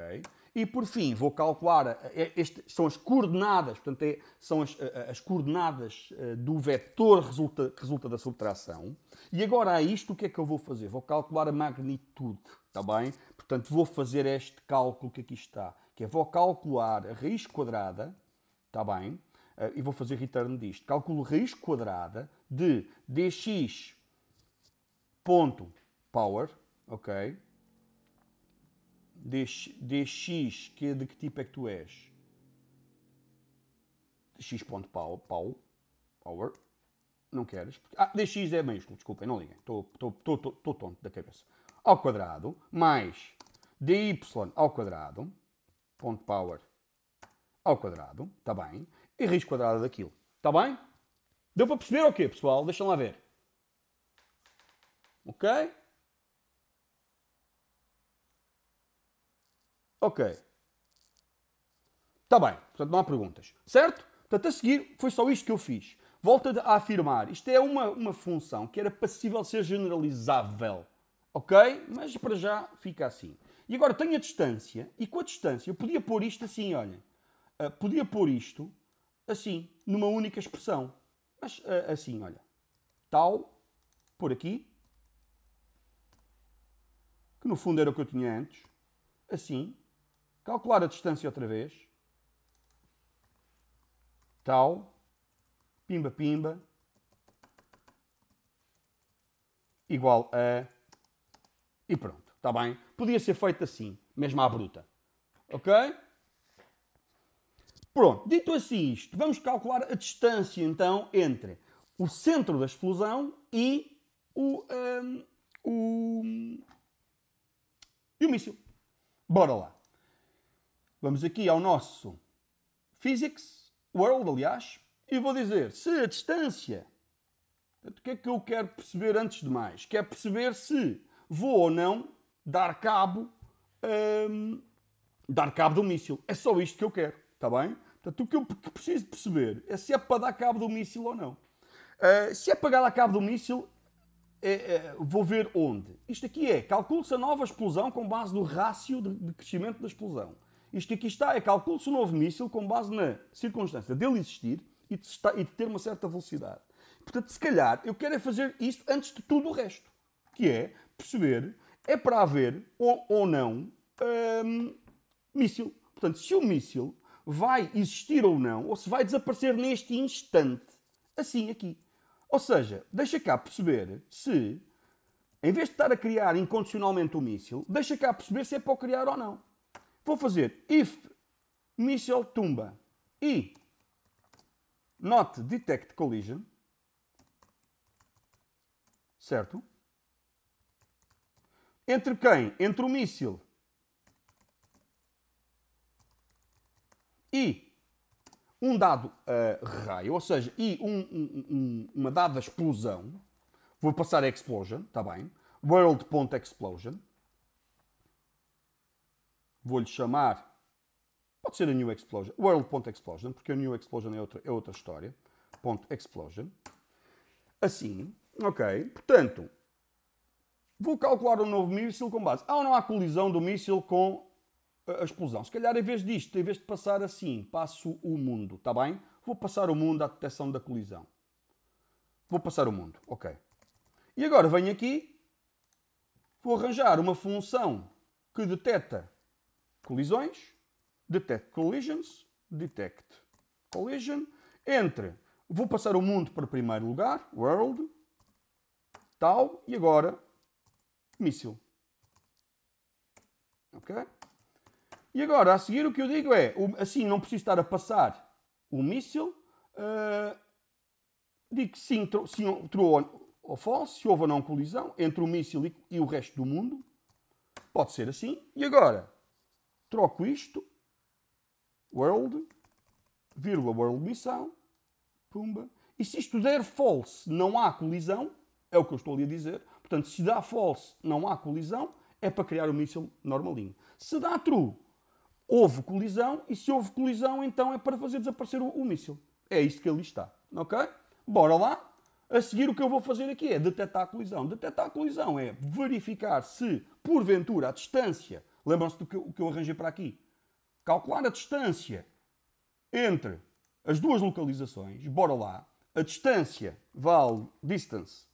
E por fim, vou calcular, este, são as coordenadas, portanto, é, são as, as, coordenadas eh, do vetor resulta, que resulta da subtração. E agora a isto o que é que eu vou fazer? Vou calcular a magnitude, está bem? Portanto, vou fazer este cálculo que aqui está, que é vou calcular a raiz quadrada, está bem? Eh, e vou fazer return disto. Calculo raiz quadrada de dx ponto power, ok? Dx, dx que, de que tipo é que tu és? dx ponto power, power, power. não queres? Porque, ah, dx é maiúsculo, desculpem, não liguem, estou tonto da cabeça. Ao quadrado mais dy ao quadrado, ponto power ao quadrado, está bem, e raiz quadrada daquilo, está bem? Deu para perceber o okay, quê, pessoal? Deixem lá ver. Ok? Ok. Está bem, portanto não há perguntas. Certo? Portanto, a seguir foi só isto que eu fiz. Volta a afirmar, isto é uma, uma função que era passível ser generalizável. Ok? Mas para já fica assim. E agora tenho a distância, e com a distância eu podia pôr isto assim, olha. Uh, podia pôr isto assim, numa única expressão. Mas uh, assim, olha. Tal, por aqui, que no fundo era o que eu tinha antes, assim, calcular a distância outra vez, tal, pimba pimba, igual a, e pronto, está bem? Podia ser feito assim, mesmo à bruta, ok? Pronto, dito assim isto, vamos calcular a distância então entre o centro da explosão e o, um, o, e o míssil. Bora lá. Vamos aqui ao nosso Physics World, aliás, e vou dizer se a distância. O que é que eu quero perceber antes de mais? Quero perceber se vou ou não dar cabo, hum, dar cabo do míssil. É só isto que eu quero, está bem? Portanto, o que eu preciso perceber é se é para dar cabo do míssil ou não. Uh, se é para dar cabo do míssil, é, é, vou ver onde. Isto aqui é, calcule-se a nova explosão com base no rácio de, de crescimento da explosão. Isto aqui está, é calcule-se o novo míssil com base na circunstância dele existir e de, estar, e de ter uma certa velocidade. Portanto, se calhar, eu quero é fazer isso antes de tudo o resto. Que é perceber, é para haver ou, ou não hum, míssil. Portanto, se o míssil vai existir ou não, ou se vai desaparecer neste instante, assim aqui. Ou seja, deixa cá perceber se, em vez de estar a criar incondicionalmente o um míssil, deixa cá perceber se é para o criar ou não. Vou fazer if missile tumba e not detect collision, certo? Entre quem? Entre o míssil e um dado uh, raio, ou seja, e um, um, um, uma dada explosão, vou passar a explosion, está bem? World.explosion. Vou-lhe chamar, pode ser a new explosion, world.explosion, porque a new explosion é outra, é outra história. Ponto .explosion. Assim, ok? Portanto, vou calcular um novo míssil com base. Ah, ou não há colisão do míssil com a explosão. Se calhar, em vez disto, em vez de passar assim, passo o mundo, está bem? Vou passar o mundo à detecção da colisão. Vou passar o mundo, ok. E agora venho aqui, vou arranjar uma função que detecta colisões, detect collisions, detect collision, entre, vou passar o mundo para o primeiro lugar, world, tal, e agora, míssil. Ok? E agora, a seguir, o que eu digo é: assim, não preciso estar a passar o míssil. Uh, digo que sim, se true ou false, se houve ou não colisão entre o míssil e, e o resto do mundo. Pode ser assim. E agora, troco isto. World, vírgula, world missão. Pumba. E se isto der false, não há colisão. É o que eu estou ali a dizer. Portanto, se dá false, não há colisão. É para criar o míssil normalinho. Se dá true, houve colisão e se houve colisão, então é para fazer desaparecer o, o míssil. É isto que ali está. Ok? Bora lá. A seguir, o que eu vou fazer aqui é detectar a colisão. Detectar a colisão é verificar se, porventura, a distância. Lembram-se do que, o que eu arranjei para aqui? Calcular a distância entre as duas localizações. Bora lá. A distância vale distance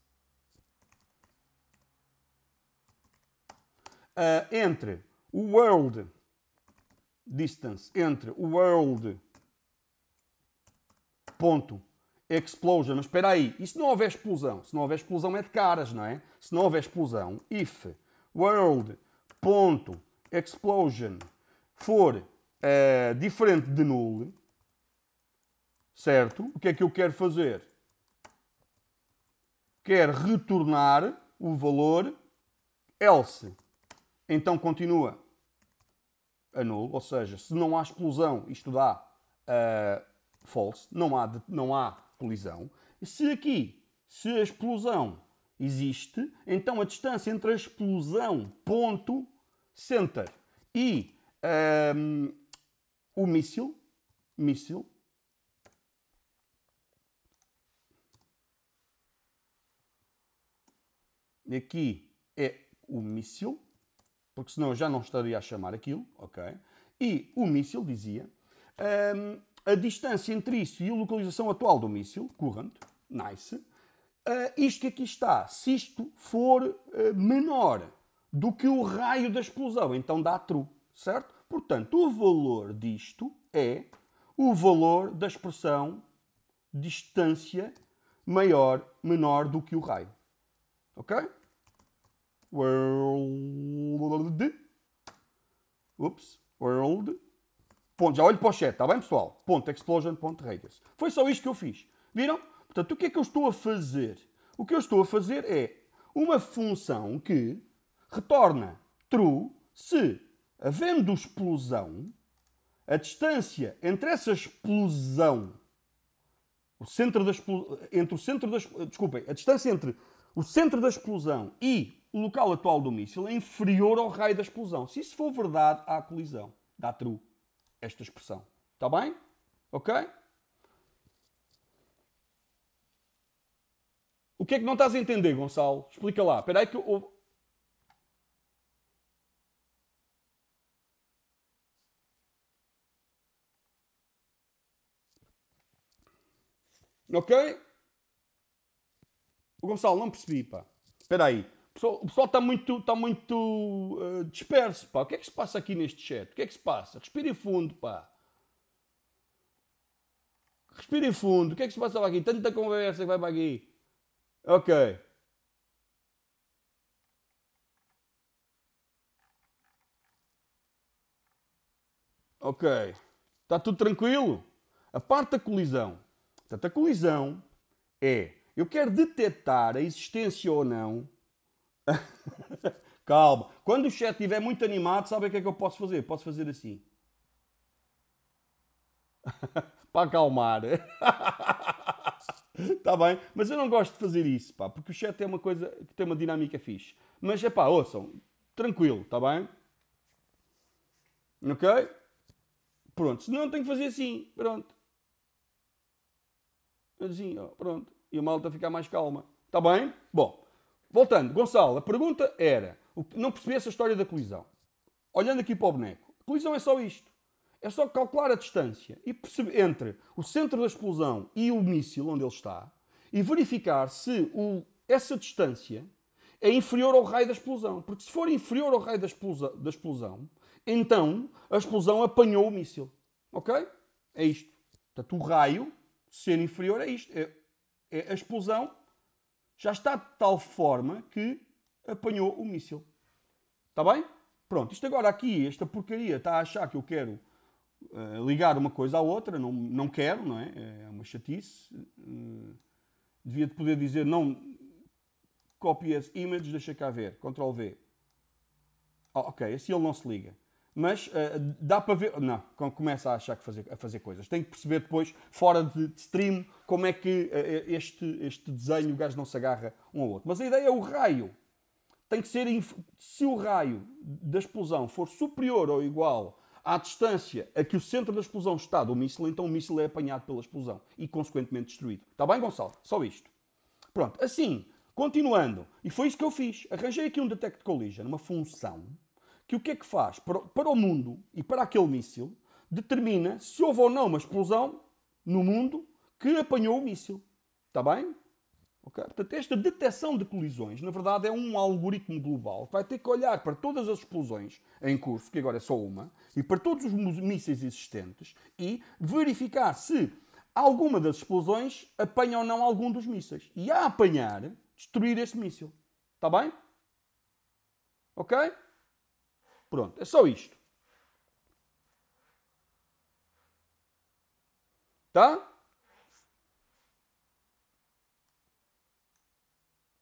uh, entre o world distance entre world ponto explosion. Mas espera aí, e se não houver explosão? Se não houver explosão é de caras, não é? Se não houver explosão, if world ponto explosion for uh, diferente de null, certo? O que é que eu quero fazer? Quero retornar o valor else. Então continua anulo, ou seja, se não há explosão, isto dá uh, false, não há, de, não há colisão. E se aqui, se a explosão existe, então a distância entre a explosão ponto center e um, ehm, o míssil, míssil aqui é o míssil porque senão eu já não estaria a chamar aquilo, ok? E o míssil dizia um, ehm, a distância entre isso e a localização atual do míssil, current, nice, uh, isto que aqui está, se isto for uh, menor do que o raio da explosão, então dá true, certo? Portanto, o valor disto é o valor da expressão distância maior, menor do que o raio. Ok? World. Ups. World. Ponto. Já olho para o chat, está bem, pessoal? Ponto. Explosion. Ponto. Radius. Foi só isto que eu fiz. Viram? Portanto, o que é que eu estou a fazer? O que eu estou a fazer é uma função que retorna true se, havendo explosão, a distância entre essa explosão, o centro da explosão, entre o centro da, desculpem, a distância entre o centro da explosão e o local atual do míssil é inferior ao raio da explosão. Se isso for verdade, há colisão. Dá true esta expressão. Está bem? Ok? O que é que não estás a entender, Gonçalo? Explica lá. Espera aí que eu... Ok? O Gonçalo, não percebi, pá. Espera aí pessoal, o pessoal está muito, está muito uh, disperso, pá. O que é que se passa aqui neste chat? O que é que se passa? Respire fundo, pá. Respire fundo. O que é que se passava aqui? Tanta conversa que vai para aqui. Ok. Ok. Está tudo tranquilo? A parte da colisão. Portanto, a colisão é eu quero detectar a existência ou não [LAUGHS] Calma. Quando o chat estiver muito animado, sabe o que é que eu posso fazer? Posso fazer assim. [LAUGHS] para acalmar. Está [LAUGHS] bem? Mas eu não gosto de fazer isso, pá, porque o chat é uma coisa que tem uma dinâmica fixe. Mas é pá, ouçam, tranquilo, está bem? Ok? Pronto, se não tenho que fazer assim, pronto. Assim, ó, pronto. E a malta ficar mais calma. Está bem? Bom. Voltando, Gonçalo, a pergunta era: não percebi essa história da colisão. Olhando aqui para o boneco, a colisão é só isto. É só calcular a distância e perceber entre o centro da explosão e o míssil onde ele está e verificar se o, essa distância é inferior ao raio da explosão. Porque se for inferior ao raio da explosão, da explosão então a explosão apanhou o míssil. Ok? É isto. Portanto, o raio ser inferior é isto. É, é a explosão já está de tal forma que apanhou o míssil. Está bem? Pronto, isto agora aqui, esta porcaria está a achar que eu quero uh, ligar uma coisa à outra, não, não quero, não é? É uma chatice. Uh, devia poder dizer não copy as images, deixa cá ver, Ctrl V. Oh, ok, assim ele não se liga mas uh, dá para ver. Não, começa a achar que fazer, a fazer coisas. Tem que perceber depois, fora de, de stream, como é que uh, este, este desenho o gajo não se agarra um ao outro. Mas a ideia é o raio. Tem que ser. Se o raio da explosão for superior ou igual à distância a que o centro da explosão está do míssil, então o míssil é apanhado pela explosão e, consequentemente, destruído. Está bem, Gonçalo? Só isto. Pronto, assim, continuando. E foi isso que eu fiz. Arranjei aqui um Detect Collision, uma função que o que é que faz para, para o mundo e para aquele míssil determina se houve ou não uma explosão no mundo que apanhou o míssil. Está bem? Okay? Portanto, esta detecção de colisões, na verdade, é um algoritmo global que vai ter que olhar para todas as explosões em curso, que agora é só uma, e para todos os mísseis existentes e verificar se alguma das explosões apanha ou não algum dos mísseis. E a apanhar, destruir esse míssil. Está bem? Ok? Pronto, é só isto. Tá?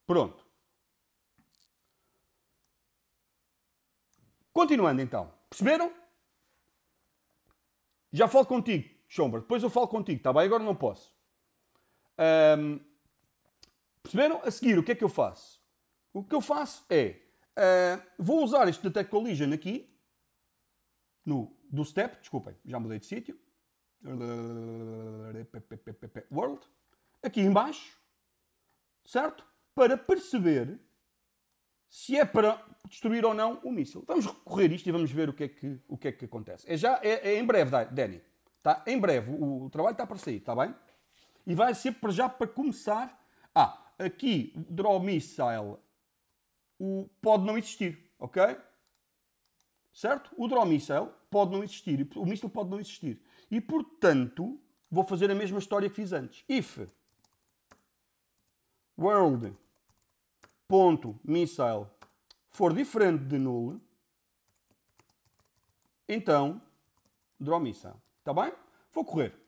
Pronto. Continuando então. Perceberam? Já falo contigo, Sombra. Depois eu falo contigo, tá bem? Agora não posso. Um, perceberam? A seguir, o que é que eu faço? O que eu faço é Uh, vou usar este Detect Collision aqui, no do step, desculpem, já mudei de sítio. World. Aqui embaixo, certo? Para perceber se é para destruir ou não o míssil. Vamos recorrer isto e vamos ver o que é que, o que, é que acontece. É já é, é em breve, Danny. Tá? Em breve, o, o, trabalho está para sair, está bem? E vai ser para já para começar. Ah, aqui, draw missile o, pode não existir, ok? Certo? O draw missile pode não existir, o míssil pode não existir. E, portanto, vou fazer a mesma história que fiz antes. If world ponto for diferente de null, então draw missile. Está bem? Vou correr.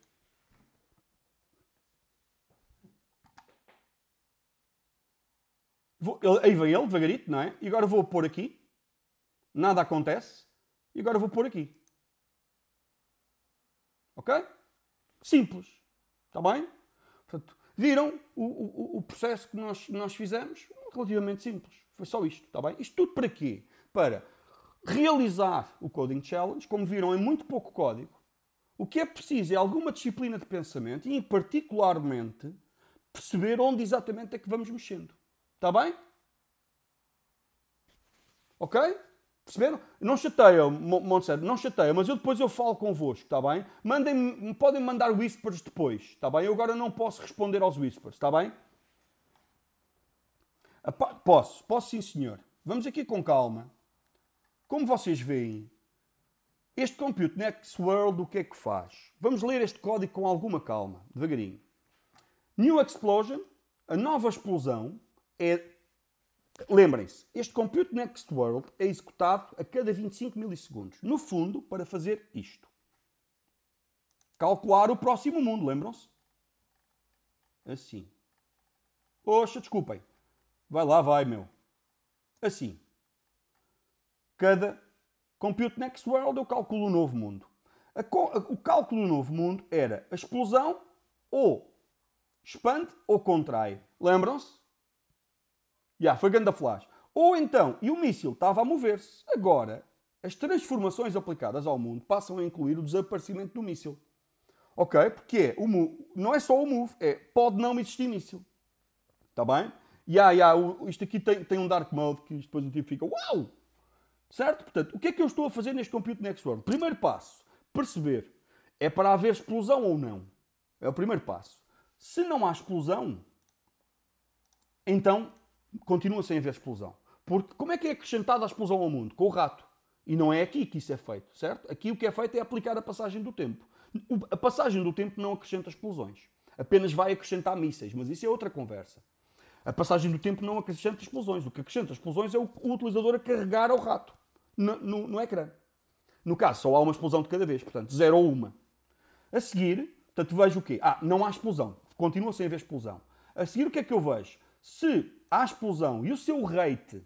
Vou, ele, aí vem ele, devagarito, não é? E agora vou pôr aqui. Nada acontece. E agora vou pôr aqui. Ok? Simples. Está bem? Portanto, viram o, o, o processo que nós, nós fizemos? Relativamente simples. Foi só isto. Está bem? Isto tudo para quê? Para realizar o Coding Challenge, como viram, é muito pouco código. O que é preciso é alguma disciplina de pensamento e, particularmente, perceber onde exatamente é que vamos mexendo. Está bem? Ok? Perceberam? Não chateiam, Monsanto, não chateia mas eu depois eu falo convosco, está bem? Mandem, podem mandar whispers depois, está bem? Eu agora não posso responder aos whispers, está bem? Posso, posso sim senhor. Vamos aqui com calma. Como vocês veem, este Compute Next World o que é que faz? Vamos ler este código com alguma calma, devagarinho. New Explosion, a nova explosão, é. Lembrem-se, este Compute Next World é executado a cada 25 milissegundos. No fundo, para fazer isto: calcular o próximo mundo, lembram-se? Assim. Oxa, desculpem. Vai lá, vai, meu. Assim. Cada Compute Next World eu calculo o um novo mundo. o cálculo do novo mundo era a explosão ou expande ou contrai. Lembram-se? Yeah, foi a flash. Ou então, e o míssil estava a mover-se. Agora, as transformações aplicadas ao mundo passam a incluir o desaparecimento do míssil. Ok? Porque é, move, não é só o move, é pode não existir míssil. Está bem? E yeah, yeah, isto aqui tem, tem um dark mode que depois o tipo fica uau! Certo? Portanto, o que é que eu estou a fazer neste Compute Next World? Primeiro passo, perceber. É para haver explosão ou não. É o primeiro passo. Se não há explosão, então continua sem haver explosão. Porque como é que é acrescentada a explosão ao mundo? Com o rato. E não é aqui que isso é feito, certo? Aqui o que é feito é aplicar a passagem do tempo. A passagem do tempo não acrescenta explosões. Apenas vai acrescentar mísseis, mas isso é outra conversa. A passagem do tempo não acrescenta explosões. O que acrescenta explosões é o, utilizador a carregar ao rato no, no, no ecrã. No caso, só há uma explosão de cada vez, portanto, zero ou uma. A seguir, portanto, vejo o quê? Ah, não há explosão. Continua sem haver explosão. A seguir, o que é que eu vejo? Se a explosão e o seu rate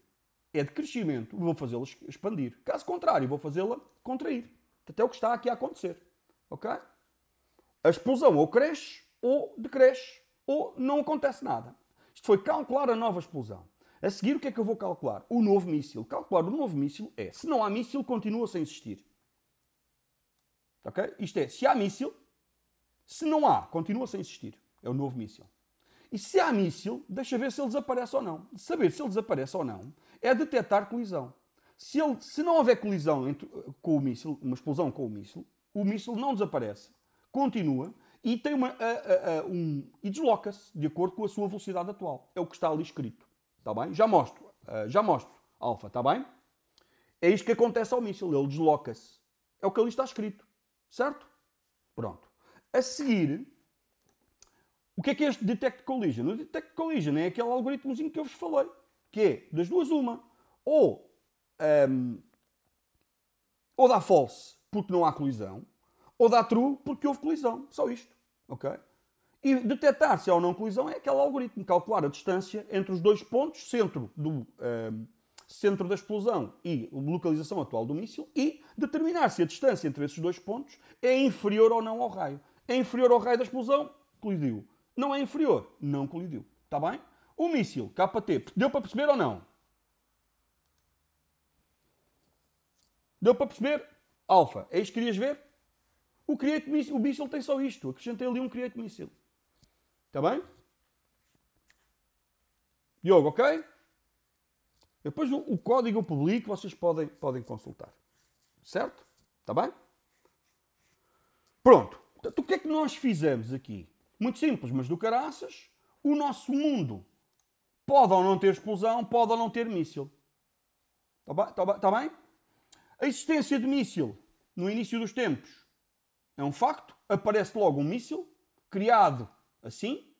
é de crescimento, vou fazê-la expandir. Caso contrário, vou fazê-la contrair. Até o que está aqui a acontecer. Ok? A explosão ou cresce, ou decresce, ou não acontece nada. Isto foi calcular a nova explosão. A seguir, o que é que eu vou calcular? O novo míssil. Calcular o novo míssil é, se não há míssil, continua sem a existir. Ok? Isto é, se há míssil, se não há, continua sem a existir. É o novo míssil. E se há míssil, deixa ver se ele desaparece ou não. Saber se ele desaparece ou não é detectar colisão. Se, ele, se não houver colisão entre, com o míssil, uma explosão com o míssil, o míssil não desaparece, continua e, tem uma, a, a, um, e desloca-se de acordo com a sua velocidade atual. É o que está ali escrito. Está bem? Já mostro. Eh, já mostro. Alfa, está bem? É isto que acontece ao míssil. Ele desloca-se. É o que ali está escrito. Certo? Pronto. A seguir, o que é que é este Detect Collision? O Detect Collision é aquele algoritmozinho que eu vos falei, que é das duas uma, ou, um, ehm, ou dá false porque não há colisão, ou dá true porque houve colisão, só isto, ok? E detectar se há ou não colisão é aquele algoritmo, calcular a distância entre os dois pontos, centro, do, um, ehm, centro da explosão e localização atual do míssil, e determinar se a distância entre esses dois pontos é inferior ou não ao raio. É inferior ao raio da explosão, colidiu não é inferior, não colidiu. Está bem? O míssil KT, deu para perceber ou não? Deu para perceber? Alfa, é isto que querias ver? O create o míssil tem só isto. Acrescentei ali um create míssil. Está bem? Diogo, ok? Depois o, o código eu publico, vocês podem, podem consultar. Certo? Está bem? Pronto. Portanto, o que é que nós fizemos aqui? Muito simples, mas do caraças, o nosso mundo pode ou não ter explosão, pode ou não ter míssil. Está bem? Está bem? Está bem? A existência de míssil no início dos tempos é um facto. Aparece logo um míssil criado assim,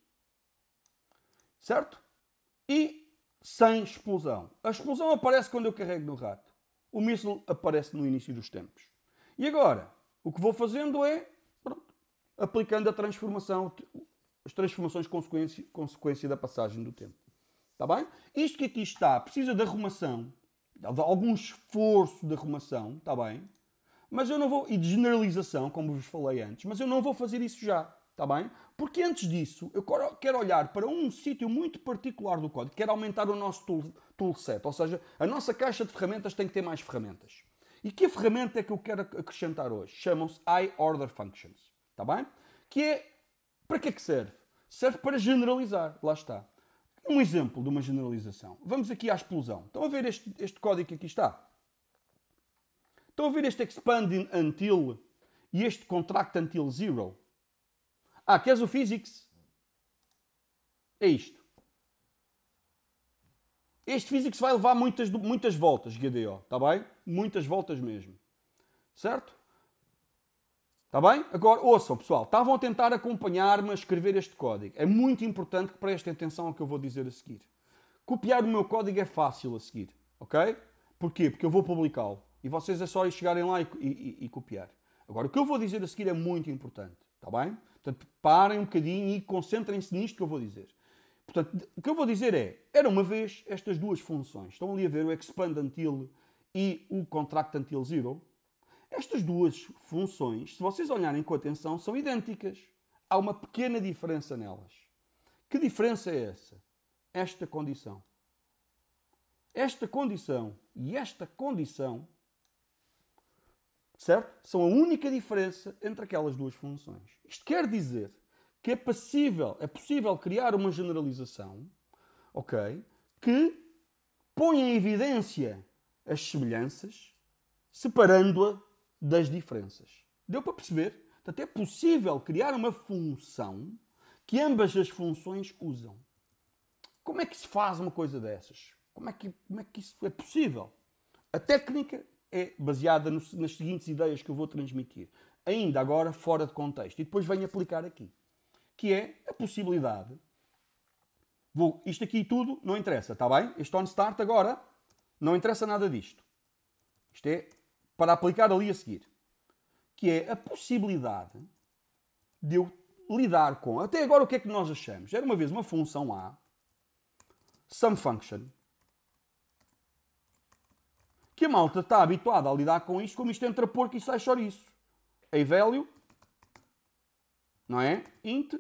certo? E sem explosão. A explosão aparece quando eu carrego no rato. O míssil aparece no início dos tempos. E agora, o que vou fazendo é aplicando a transformação, as transformações consequência, consequência da passagem do tempo. Está bem? Isto que aqui está precisa de arrumação, de algum esforço de arrumação, está bem? Mas eu não vou, e de generalização, como vos falei antes, mas eu não vou fazer isso já, está bem? Porque antes disso, eu quero olhar para um sítio muito particular do código, quero aumentar o nosso toolset, tool ou seja, a nossa caixa de ferramentas tem que ter mais ferramentas. E que ferramenta é que eu quero acrescentar hoje? Chamam-se iOrder Functions. Está bem? Que é para que é que serve? Serve para generalizar, lá está. Um exemplo de uma generalização. Vamos aqui à explosão. Estão a ver este, este código que aqui está? Estão a ver este expanding until e este contract until zero? Ah, queres o physics? É isto. Este physics vai levar muitas, muitas voltas, GDO, está bem? Muitas voltas mesmo. Certo? Está bem? Agora, ouçam, pessoal. Estavam a tentar acompanhar-me a escrever este código. É muito importante que prestem atenção ao que eu vou dizer a seguir. Copiar o meu código é fácil a seguir, ok? Porquê? Porque eu vou publicá-lo. E vocês é só chegarem lá e, e, e, copiar. Agora, o que eu vou dizer a seguir é muito importante, está bem? Portanto, parem um bocadinho e concentrem-se nisto que eu vou dizer. Portanto, o que eu vou dizer é, era uma vez estas duas funções. Estão ali a ver o expand until e o contract until zero. Estas duas funções, se vocês olharem com atenção, são idênticas. Há uma pequena diferença nelas. Que diferença é essa? Esta condição. Esta condição e esta condição, certo? São a única diferença entre aquelas duas funções. Isto quer dizer que é possível, é possível criar uma generalização, ok? Que põe em evidência as semelhanças, separando-a das diferenças. Deu para perceber? Portanto, é possível criar uma função que ambas as funções usam. Como é que se faz uma coisa dessas? Como é que, como é que isso é possível? A técnica é baseada no, nas seguintes ideias que eu vou transmitir, ainda agora fora de contexto, e depois venho aplicar aqui, que é a possibilidade. Vou, isto aqui tudo não interessa, está bem? Este on start agora não interessa nada disto. Isto é para aplicar ali a seguir, que é a possibilidade de eu lidar com. Até agora, o que é que nós achamos? Era uma vez uma função A, some function, que a malta está habituada a lidar com isto como isto entra porco e sai isso. A value, não é? Int.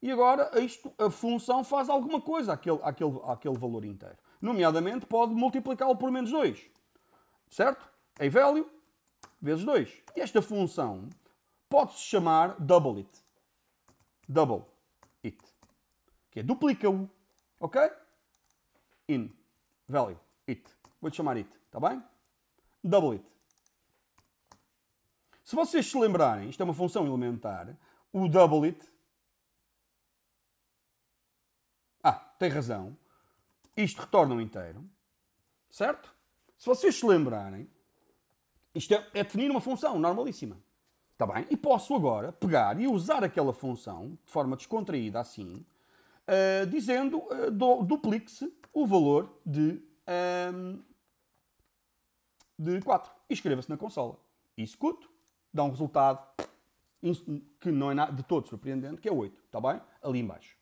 E agora isto, a função faz alguma coisa àquele, àquele, àquele valor inteiro. Nomeadamente, pode multiplicá-lo por menos 2. Certo? em value vezes 2. E esta função pode-se chamar double it. Double it. Que é duplica-o. Ok? In value it. Vou-lhe chamar it. Está bem? Double it. Se vocês se lembrarem, isto é uma função elementar, o double it. Ah, tem razão. Isto retorna um inteiro. Certo? Se vocês se lembrarem, isto é, é definir uma função normalíssima. Está bem? E posso agora pegar e usar aquela função, de forma descontraída assim, uh, dizendo uh, do, duplique-se o valor de, um, ehm, de 4. E escreva-se na consola. E executo, dá um resultado que não é de todo surpreendente, que é 8. Está bem? Ali embaixo.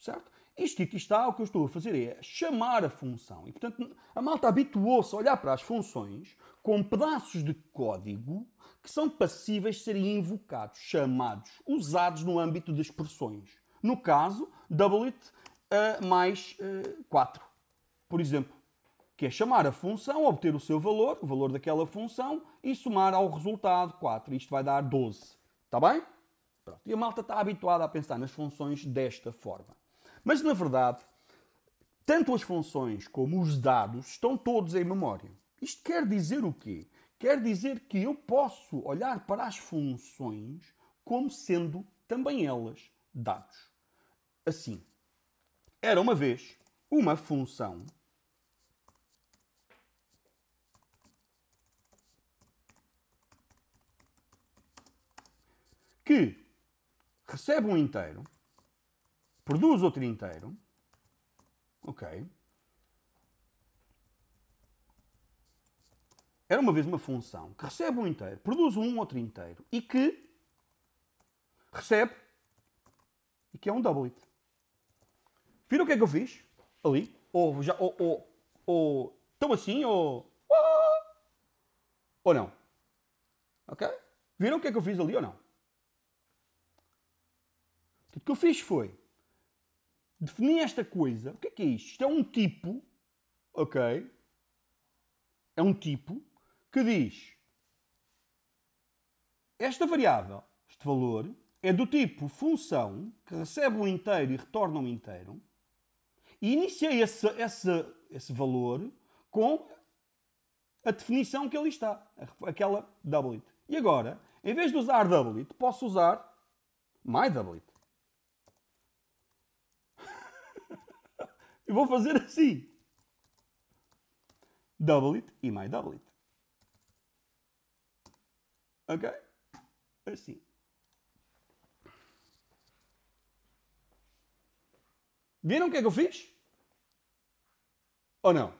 Certo? Isto que aqui está, o que eu estou a fazer é chamar a função. E, portanto, a malta habituou-se a olhar para as funções com pedaços de código que são passíveis de serem invocados, chamados, usados no âmbito das expressões. No caso, doublet uh, eh, mais uh, eh, 4, por exemplo, que é chamar a função, obter o seu valor, o valor daquela função, e somar ao resultado 4. Isto vai dar 12. Está bem? Pronto. E a malta está habituada a pensar nas funções desta forma. Mas, na verdade, tanto as funções como os dados estão todos em memória. Isto quer dizer o quê? Quer dizer que eu posso olhar para as funções como sendo também elas dados. Assim, era uma vez uma função que recebe um inteiro, produz outro inteiro, ok? era uma vez uma função que recebe um inteiro, produz um outro inteiro e que recebe e que é um double it. Viram o que é que eu fiz? Ali? Ou já, ou, ou, ou tão assim, ou. Ah, ou não? Ok? Viram o que é que eu fiz ali ou não? O que eu fiz foi definir esta coisa. O que é que é isto? Isto é um tipo, ok? É um tipo que diz esta variável, este valor, é do tipo função que recebe um inteiro e retorna um inteiro, e iniciei esse, esse, esse valor com a definição que ali está, aquela doublet. E agora, em vez de usar doublet, posso usar my doublet. e vou fazer assim. Doublet e my doublet. Ok? É assim. Viram o que é que eu fiz? Ou não?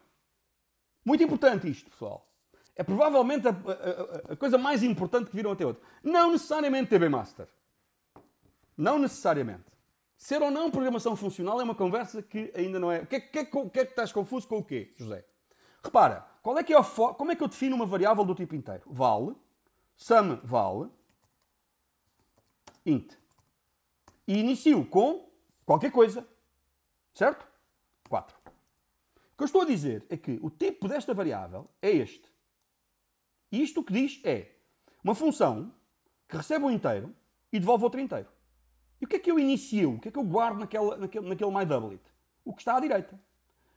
Muito importante isto, pessoal. É provavelmente a, a, a coisa mais importante que viram até hoje. Não necessariamente TB Master. Não necessariamente. Ser ou não programação funcional é uma conversa que ainda não é. O que é que, é, que, é que estás confuso com o quê, José? Repara, qual é que é a como é que eu defino uma variável do tipo inteiro? Vale sum vale int. E inicio com qualquer coisa. Certo? 4. O que eu estou a dizer é que o tipo desta variável é este. E isto o que diz é uma função que recebe um inteiro e devolve outro inteiro. E o que é que eu inicio? O que é que eu guardo naquela, naquele, naquele my O que está à direita.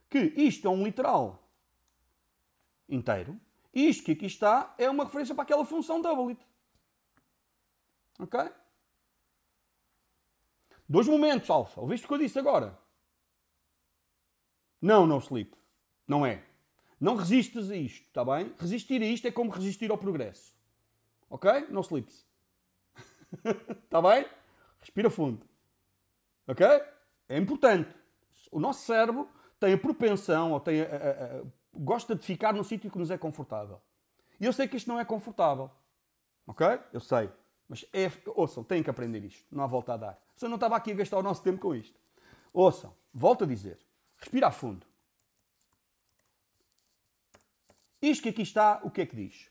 Que isto é um literal inteiro isto que aqui está é uma referência para aquela função doublet. Ok? Dois momentos, alfa. Ouviste o que eu disse agora? Não, não sleep. Não é. Não resistes a isto, está bem? Resistir a isto é como resistir ao progresso. Ok? Não sleeps. [LAUGHS] Está bem? Respira fundo. Ok? É importante. O nosso cérebro tem a propensão, ou tem a, a, a gosta de ficar num sítio que nos é confortável. E eu sei que isto não é confortável. Ok? Eu sei. Mas é, ouçam, têm que aprender isto. Não há volta a dar. Se eu não estava aqui a gastar o nosso tempo com isto. Ouçam, volto a dizer. Respira a fundo. Isto que aqui está, o que é que diz?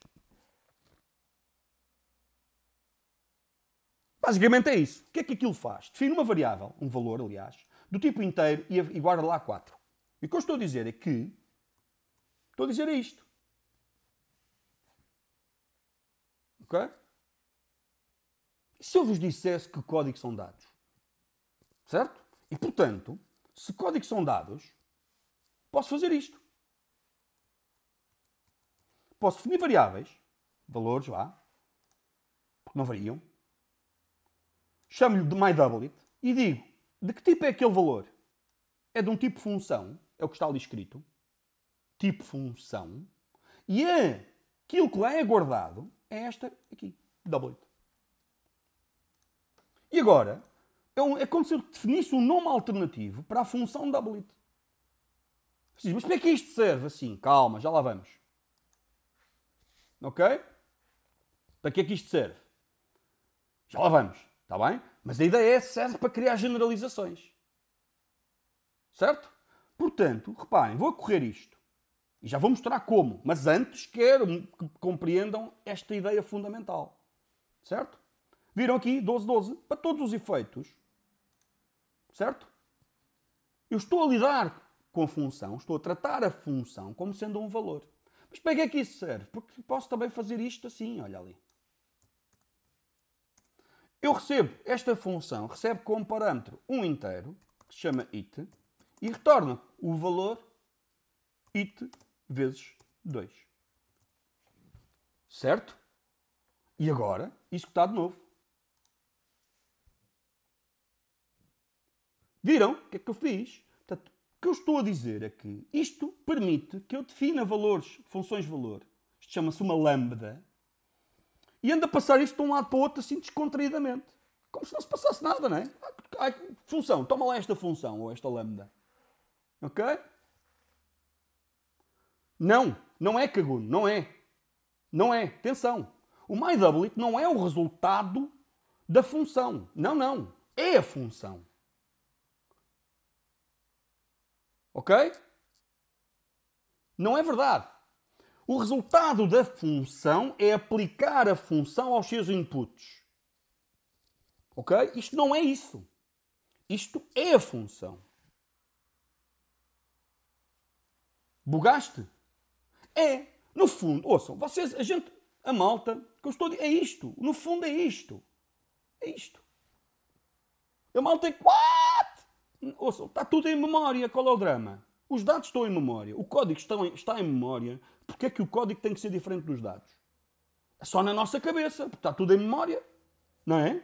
Basicamente é isso. O que é que aquilo faz? Define uma variável, um valor, aliás, do tipo inteiro e guarda lá 4. E o que eu estou a dizer é que Estou a dizer isto. Ok? Se eu vos dissesse que códigos são dados? Certo? E portanto, se códigos são dados, posso fazer isto. Posso definir variáveis, valores, vá, porque não variam. Chamo-lhe de myDoublet e digo de que tipo é aquele valor. É de um tipo função, é o que está ali escrito tipo função, e aquilo que lá é guardado é esta aqui, w E agora, é, é, como se eu definisse um nome alternativo para a função w Mas para que isto serve assim? Calma, já lá vamos. Ok? Para que é que isto serve? Já lá vamos, está bem? Mas a ideia é serve para criar generalizações. Certo? Portanto, reparem, vou correr isto. E já vou mostrar como, mas antes quero que compreendam esta ideia fundamental. Certo? Viram aqui 12-12, para todos os efeitos. Certo? Eu estou a lidar com a função, estou a tratar a função como sendo um valor. Mas para que é que isso serve? Porque posso também fazer isto assim, olha ali. Eu recebo esta função, recebe como parâmetro um inteiro, que se chama it, e retorna o valor it vezes 2. Certo? E agora, executar de novo. Viram o que é que eu fiz? Portanto, o que eu estou a dizer é que isto permite que eu defina valores, funções-valor. Isto chama-se uma lambda. E anda a passar isto de um lado para o outro assim descontraídamente. Como se não se passasse nada, não é? função, toma lá esta função ou esta lambda. Ok? Não, não é Kagun, não é. Não é. Atenção. O MyDoubleIt não é o resultado da função. Não, não. É a função. Ok? Não é verdade. O resultado da função é aplicar a função aos seus inputs. Ok? Isto não é isso. Isto é a função. Bugaste? É, no fundo, ouçam, vocês, a gente, a malta, que eu estou a dizer, é isto, no fundo é isto. É isto. A malta é what? Ouçam, está tudo em memória, qual é o drama? Os dados estão em memória, o código está em, está em memória. Porquê é que o código tem que ser diferente dos dados? É só na nossa cabeça, porque está tudo em memória, não é?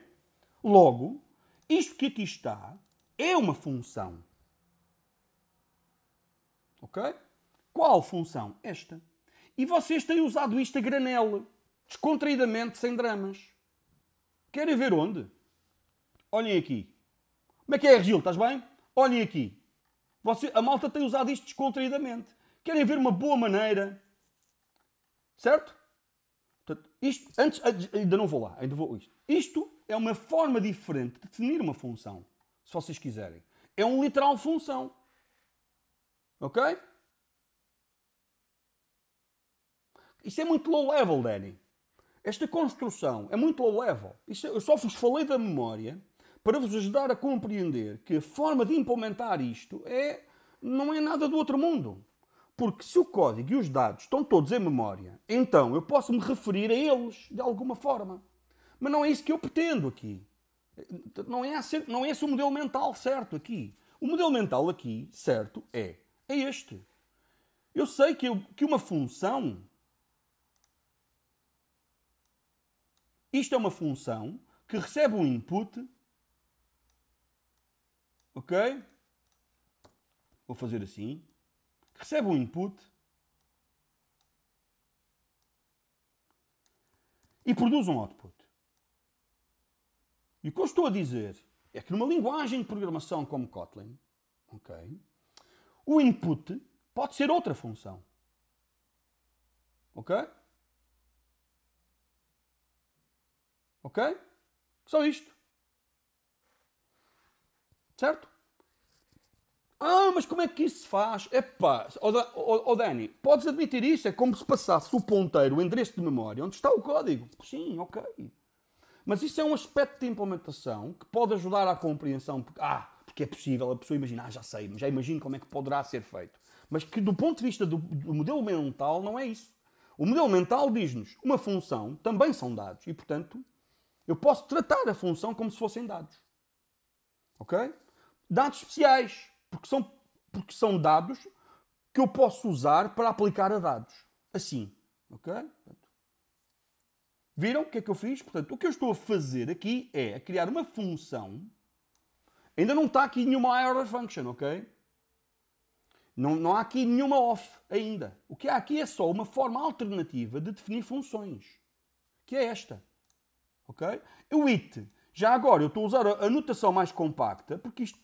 Logo, isto que aqui está é uma função. Ok? Qual função? Esta. E vocês têm usado isto a granela descontraídamente, sem dramas. Querem ver onde? Olhem aqui. Como é que é, Gil? Estás bem? Olhem aqui. Você, a malta tem usado isto descontraídamente. Querem ver uma boa maneira. Certo? Portanto, isto, antes, ainda não vou lá, ainda vou isto. Isto é uma forma diferente de definir uma função, se vocês quiserem. É um literal função. Ok? Isto é muito low level, Danny. Esta construção é muito low level. Isto, é, eu só vos falei da memória para vos ajudar a compreender que a forma de implementar isto é, não é nada do outro mundo. Porque se o código e os dados estão todos em memória, então eu posso me referir a eles de alguma forma. Mas não é isso que eu pretendo aqui. Não é, esse, não é esse o modelo mental certo aqui. O modelo mental aqui, certo, é, é este. Eu sei que, eu, que uma função Isto é uma função que recebe um input. Ok? Vou fazer assim. Recebe um input. E produz um output. E o que eu estou a dizer é que numa linguagem de programação como Kotlin, ok? o input pode ser outra função. Ok? Ok? Só isto. Certo? Ah, mas como é que isso se faz? Epá, ó oh, oh, Dani, podes admitir isso? É como se passasse o ponteiro, o endereço de memória, onde está o código. Sim, ok. Mas isso é um aspecto de implementação que pode ajudar à compreensão. Ah, porque é possível, a pessoa imagina, ah, já sei, já imagino como é que poderá ser feito. Mas que do ponto de vista do, do modelo mental não é isso. O modelo mental diz-nos uma função também são dados e, portanto, eu posso tratar a função como se fossem dados. Ok? Dados especiais, porque são, porque são dados que eu posso usar para aplicar a dados. Assim. Ok? Viram o que é que eu fiz? Portanto, o que eu estou a fazer aqui é criar uma função. Ainda não está aqui nenhuma error function, ok? Não, não há aqui nenhuma off ainda. O que há aqui é só uma forma alternativa de definir funções, que é esta ok? O it, já agora eu estou a usar a notação mais compacta, porque isto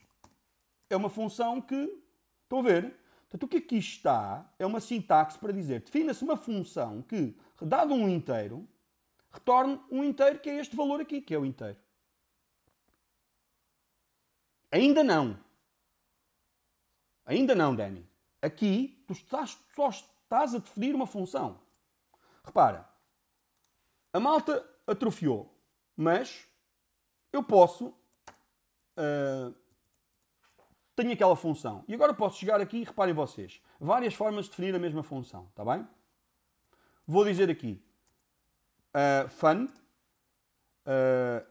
é uma função que, estão a ver? Portanto, o que aqui é está é uma sintaxe para dizer, defina-se uma função que, dado um inteiro, retorne um inteiro que é este valor aqui, que é o inteiro. Ainda não. Ainda não, Danny. Aqui, tu estás, só estás a definir uma função. Repara, a malta atrofiou. Mas eu posso. Uh, tenho aquela função. E agora posso chegar aqui e reparem vocês. Várias formas de definir a mesma função, está bem? Vou dizer aqui uh, fun uh,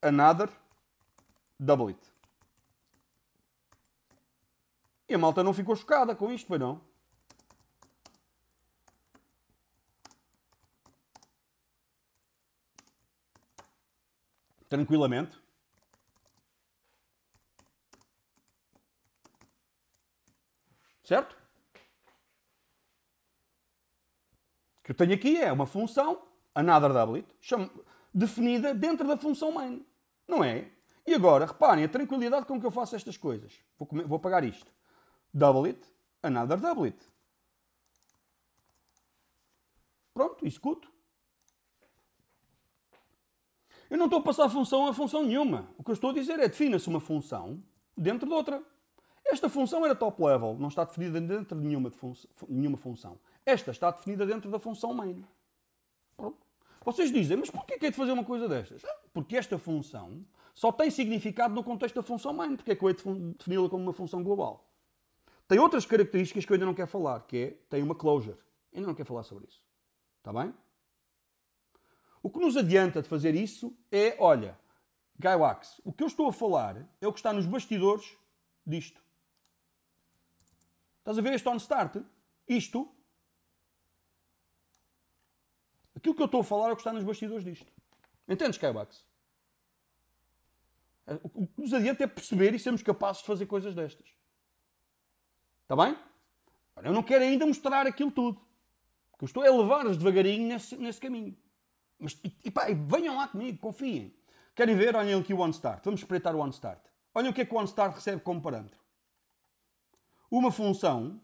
another double it. E a malta não ficou chocada com isto, pois não? tranquilamente. Certo? O que eu tenho aqui é uma função, another doublet, definida dentro da função main. Não é? E agora, reparem a tranquilidade com que eu faço estas coisas. Vou, comer, vou pagar isto. Doublet, another doublet. Pronto, executo. Eu não estou a passar função a função nenhuma. O que eu estou a dizer é defina-se uma função dentro de outra. Esta função era top level, não está definida dentro de nenhuma, de fun nenhuma função. Esta está definida dentro da função main. Pronto. Vocês dizem, mas porquê que é de fazer uma coisa destas? Ah, porque esta função só tem significado no contexto da função main. Porque é que eu hei de defini-la como uma função global? Tem outras características que eu ainda não quero falar, que é, tem uma closure. ainda não quero falar sobre isso. Está bem? O que nos adianta de fazer isso é, olha, Guy Wax, o que eu estou a falar é o que está nos bastidores disto. Estás a ver este on start? Isto. Aquilo que eu estou a falar é o que está nos bastidores disto. Entendes, Gaiwax? É, o que nos adianta é perceber e sermos capazes de fazer coisas destas. Está bem? Eu não quero ainda mostrar aquilo tudo. O que eu estou a levar-os devagarinho nesse, nesse caminho. Mas, e, e, pá, venham lá comigo, confiem. Querem ver? Olhem aqui o OnStart. Vamos espreitar o OnStart. Olhem o que é que o OnStart recebe como parâmetro. Uma função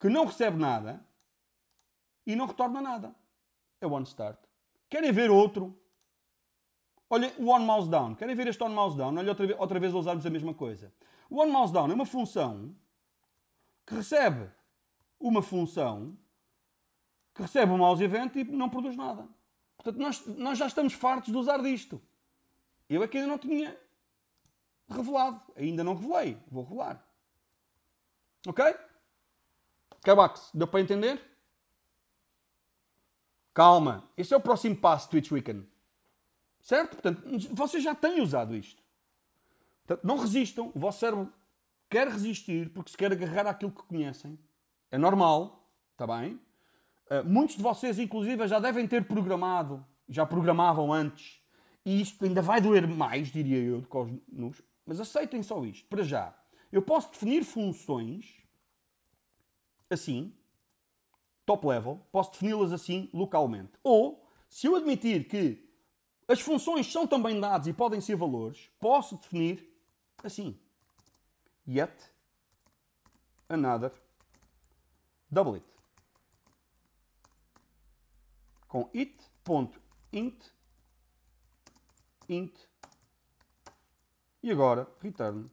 que não recebe nada e não retorna nada. É o OnStart. Querem ver outro? Olhem o OnMouseDown. Querem ver este OnMouseDown? Olhem outra vez, outra vez usarmos a mesma coisa. O OnMouseDown é uma função que recebe uma função que recebe o mouse event e não produz nada. Portanto, nós, nós já estamos fartos de usar disto. Eu é que ainda não tinha revelado. Ainda não revelei. Vou revelar. Ok? Cabax, deu para entender? Calma. Esse é o próximo passo Twitch Weekend. Certo? Portanto, vocês já têm usado isto. Portanto, não resistam. O vosso cérebro quer resistir porque se quer agarrar àquilo que conhecem. É normal. Está bem? Eh, muitos de vocês, inclusive, já devem ter programado, já programavam antes, e isto ainda vai doer mais, diria eu, de cos nus, mas aceitem só isto, para já. Eu posso definir funções assim, top level, posso defini-las assim localmente. Ou, se eu admitir que as funções são também dados e podem ser valores, posso definir assim. Yet another doublet com it.int int e agora return.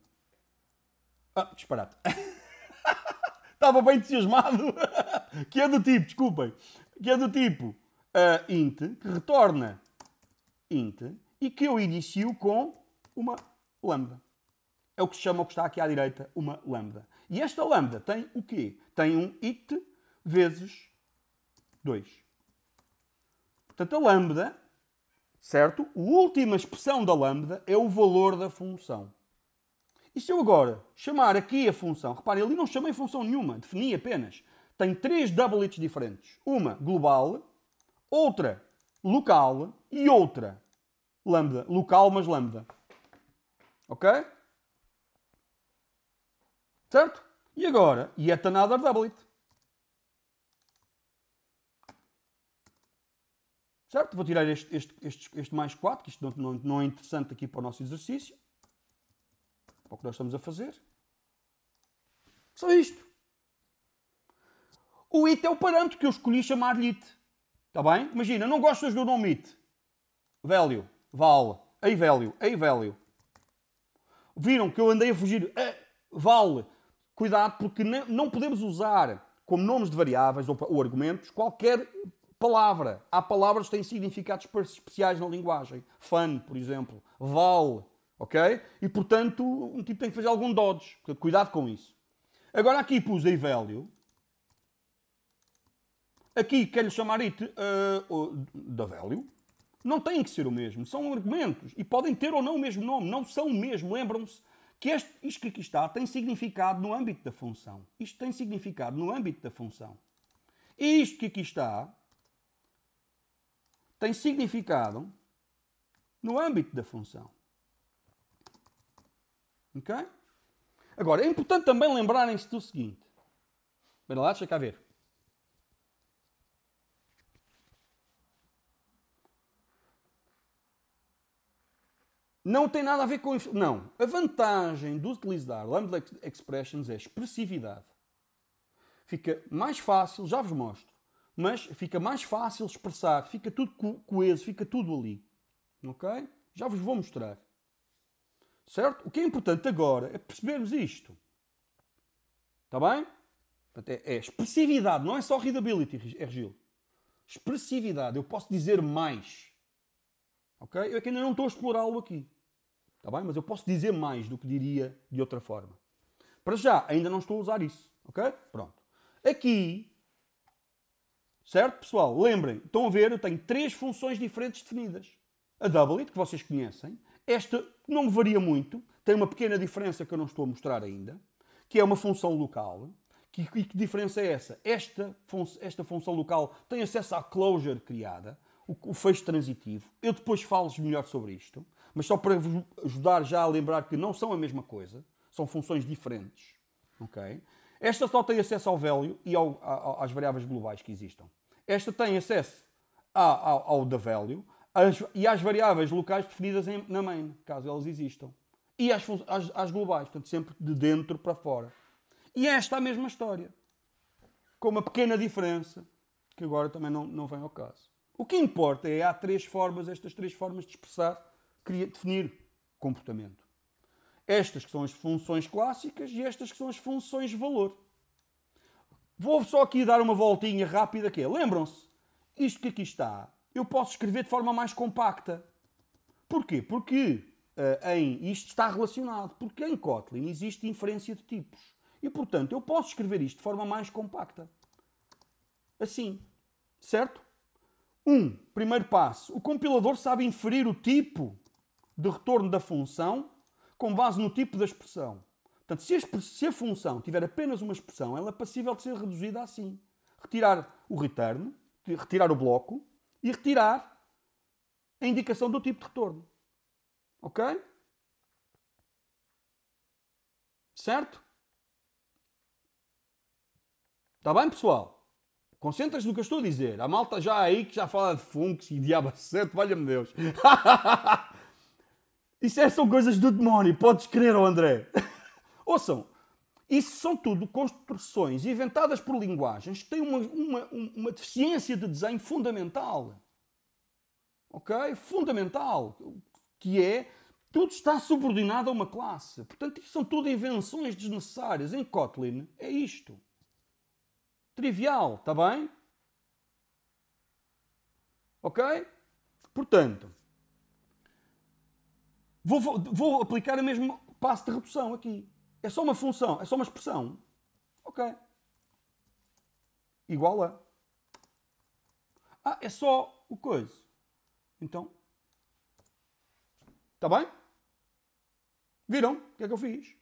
Ah, disparate. Estava [LAUGHS] bem entusiasmado. [LAUGHS] que é do tipo, desculpem. Que é do tipo uh, int, que retorna int e que eu inicio com uma lambda. É o que se chama o que está aqui à direita, uma lambda. E esta lambda tem o quê? Tem um it vezes 2. Portanto, a lambda, certo? A última expressão da lambda é o valor da função. E se eu agora chamar aqui a função, reparem, ali não chamei função nenhuma, defini apenas. Tem três doublets diferentes. Uma global, outra local e outra lambda. Local, mas lambda. Ok? Certo? E agora, yet another doublet. Certo? Vou tirar este, este, este, este mais 4, que isto não, não, não é interessante aqui para o nosso exercício. Para o que nós estamos a fazer. Só isto. O it é o parâmetro que eu escolhi chamar-lhe it. Está bem? Imagina, não gostas do nome it. Value. Vale. aí value. aí value. Viram que eu andei a fugir. A é, vale. Cuidado, porque não podemos usar como nomes de variáveis ou, ou argumentos qualquer palavra. Há palavras que têm significados especiais na linguagem. Fun, por exemplo. Vale. Ok? E portanto, um tipo tem que fazer algum dodge. Cuidado com isso. Agora aqui pus a value. Aqui quero chamar it uh, da value. Não tem que ser o mesmo. São argumentos. E podem ter ou não o mesmo nome. Não são o mesmo. Lembram-se que este, isto que aqui está tem significado no âmbito da função. Isto tem significado no âmbito da função. E isto que aqui está tem significado no âmbito da função. Ok? Agora, é importante também lembrarem-se do seguinte. Espera lá, deixa cá ver. Não tem nada a ver com... Não. A vantagem de utilizar Lambda Expressions é expressividade. Fica mais fácil, já vos mostro mas fica mais fácil expressar, fica tudo co coeso, fica tudo ali. Ok? Já vos vou mostrar. Certo? O que é importante agora é percebermos isto. Está bem? Portanto, é, é, expressividade, não é só readability, é Ergil. Expressividade, eu posso dizer mais. Ok? Eu é que ainda não estou a explorá-lo aqui. Está bem? Mas eu posso dizer mais do que diria de outra forma. Para já, ainda não estou a usar isso. Ok? Pronto. Aqui, Certo, pessoal? Lembrem, estão a ver, eu tenho três funções diferentes definidas. A doublet, que vocês conhecem. Esta não varia muito, tem uma pequena diferença que eu não estou a mostrar ainda, que é uma função local. Que, que diferença é essa? Esta, fun esta função local tem acesso à closure criada, o, o fecho transitivo. Eu depois falo-vos melhor sobre isto, mas só para vos ajudar já a lembrar que não são a mesma coisa, são funções diferentes. ok? Esta só tem acesso ao value e ao, às variáveis globais que existam. Esta tem acesso ao, ao da value e às variáveis locais definidas em, na main, caso elas existam. E às, às, às globais, portanto, sempre de dentro para fora. E é esta é a mesma história. Com uma pequena diferença, que agora também não, não vem ao caso. O que importa é há três formas, estas três formas de expressar, definir comportamento. Estas que são as funções clássicas e estas que são as funções valor. Vou só aqui dar uma voltinha rápida aqui. Lembram-se? Isto que aqui está, eu posso escrever de forma mais compacta. Porquê? Porque uh, em, isto está relacionado. Porque em Kotlin existe inferência de tipos. E, portanto, eu posso escrever isto de forma mais compacta. Assim. Certo? Um, primeiro passo. O compilador sabe inferir o tipo de retorno da função com base no tipo da expressão. Portanto, se a, se a função tiver apenas uma expressão, ela é passível de ser reduzida assim. Retirar o return, retirar o bloco e retirar a indicação do tipo de retorno. Ok? Certo? Está bem, pessoal? Concentra-se no que eu estou a dizer. A malta já aí que já fala de funks e diabo santo, valha-me Deus. [LAUGHS] Isso é, são coisas do demónio, podes crer, oh André. [LAUGHS] Ouçam, isso são tudo construções inventadas por linguagens que têm uma, uma, uma deficiência de desenho fundamental. Ok? Fundamental. Que é, tudo está subordinado a uma classe. Portanto, isso são tudo invenções desnecessárias. Em Kotlin, é isto. Trivial, está bem? Ok? Portanto, Vou, vou, vou aplicar o mesmo passo de redução aqui. É só uma função, é só uma expressão. Ok. Igual a. Ah, é só o coisa. Então. Está bem? Viram o que é que eu fiz?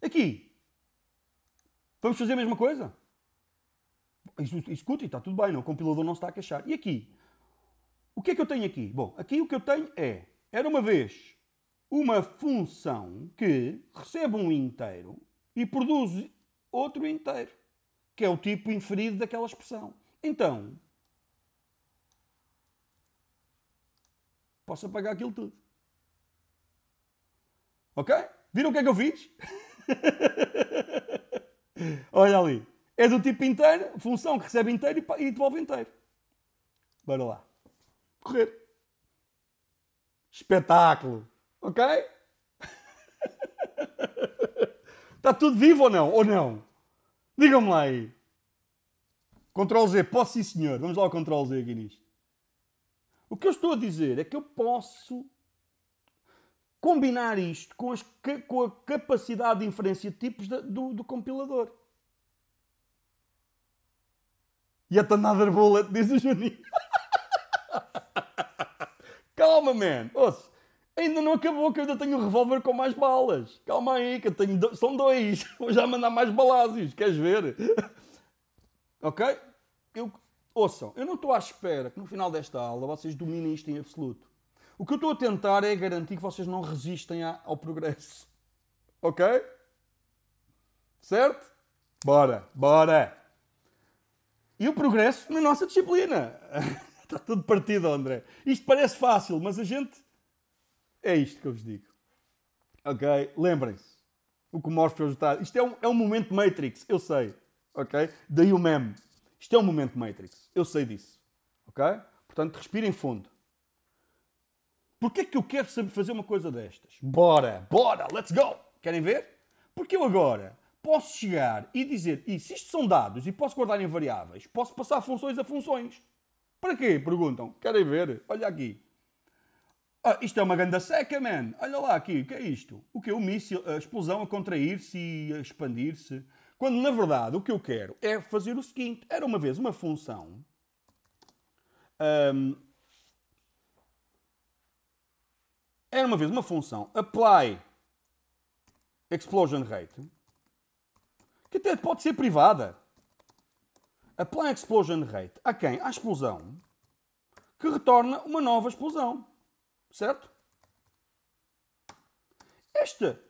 Aqui. Vamos fazer a mesma coisa? Executa está tudo bem, não? o compilador não se está a queixar. E aqui? O que é que eu tenho aqui? Bom, aqui o que eu tenho é, era uma vez, uma função que recebe um inteiro e produz outro inteiro, que é o tipo inferido daquela expressão. Então, posso apagar aquilo tudo. Ok? Viram o que é que eu fiz? [LAUGHS] Olha ali. É do tipo inteiro, função que recebe inteiro e devolve inteiro. Bora lá correr. Espetáculo. Ok? Está [LAUGHS] tudo vivo ou não? Ou não? Digam-me lá aí. Ctrl Z, posso sim senhor. Vamos lá ao Ctrl Z aqui nisto. O que eu estou a dizer é que eu posso combinar isto com, as, com a capacidade de inferência de tipos da, do, do, compilador. E a Another Bullet, diz o Juninho. [LAUGHS] calma, man. Ouça, ainda não acabou que eu ainda tenho um revólver com mais balas. Calma aí, que eu tenho. Do... São dois. [LAUGHS] Vou já mandar mais balásios. Queres ver? [LAUGHS] ok? Eu... Ouçam, eu não estou à espera que no final desta aula vocês dominem isto em absoluto. O que eu estou a tentar é garantir que vocês não resistem ao progresso. Ok? Certo? Bora, bora! E o progresso na nossa disciplina. [LAUGHS] Está tudo partido, André. Isto parece fácil, mas a gente. É isto que eu vos digo. Ok? Lembrem-se. O que o Morpheus está. Isto é um, é um momento Matrix, eu sei. Ok? Daí o meme. Isto é um momento Matrix, eu sei disso. Ok? Portanto, respirem fundo. Porquê que eu quero saber fazer uma coisa destas? Bora, bora, let's go! Querem ver? Porque eu agora posso chegar e dizer, e se isto são dados e posso guardar em variáveis, posso passar funções a funções. Para quê? Perguntam. Querem ver? Olha aqui. Ah, isto é uma ganda seca, man. Olha lá aqui, o que é isto? O que é o míssil, a explosão a contrair-se e a expandir-se. Quando, na verdade, o que eu quero é fazer o seguinte. Era uma vez uma função... Um, era uma vez uma função apply explosion rate que até pode ser privada. Apply explosion rate a quem? À explosão, que retorna uma nova explosão. Certo? Esta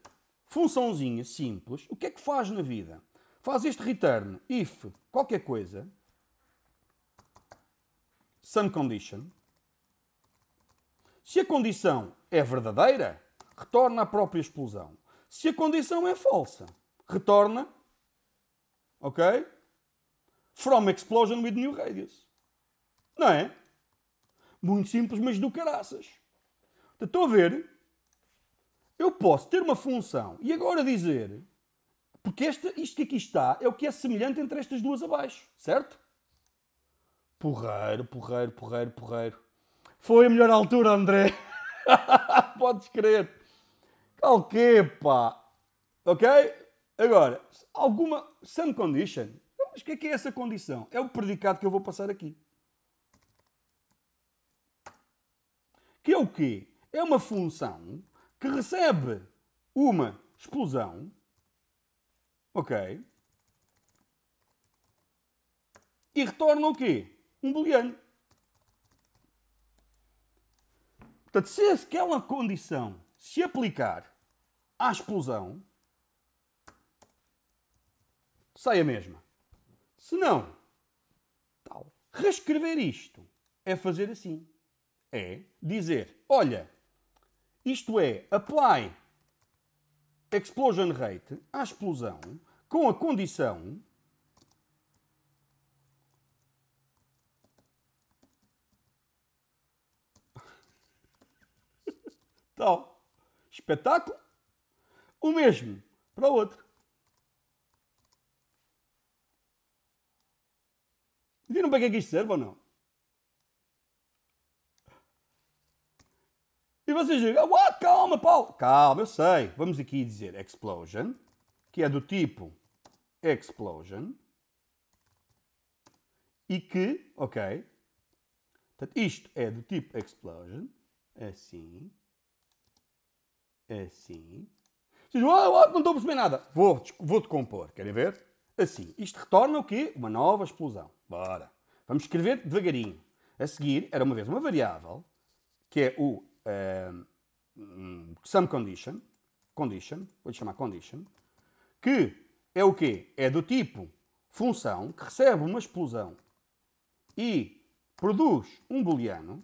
funçãozinha simples, o que é que faz na vida? Faz este return if qualquer coisa, some condition. Se a condição é verdadeira, retorna a própria explosão. Se a condição é falsa, retorna, ok? From Explosion with New Radius. Não é? Muito simples, mas do caraças. Estou a ver? Eu posso ter uma função e agora dizer. Porque esta, isto que aqui está é o que é semelhante entre estas duas abaixo, certo? Porreiro, porreiro, porreiro, porreiro. Foi a melhor altura, André. [LAUGHS] Podes crer. Qual que, pá? Ok? Agora, alguma. Some condition. Mas o que é que é essa condição? É o predicado que eu vou passar aqui. Que é o quê? É uma função que recebe uma explosão, ok? E retorna o quê? Um booleano. Portanto, se aquela condição se aplicar à explosão, sai a mesma. Se não, tal. Reescrever isto é fazer assim. É dizer, olha, isto é apply explosion rate à explosão com a condição [LAUGHS] tal espetáculo o mesmo para o outro Viram para que é que isto serve ou não? E vocês dizem, what? Calma, Paulo. Calma, eu sei. Vamos aqui dizer explosion, que é do tipo explosion. E que, ok. Portanto, isto é do tipo explosion. É assim. É assim. Vocês dizem, oh, what? Não estou a perceber nada. Vou, vou decompor. Querem ver? Assim. Isto retorna o quê? Uma nova explosão. Bora. Vamos escrever devagarinho. A seguir, era uma vez uma variável, que é o ehm, um, some condition, condition, vou chamar condition, que é o quê? É do tipo função que recebe uma explosão e produz um booleano,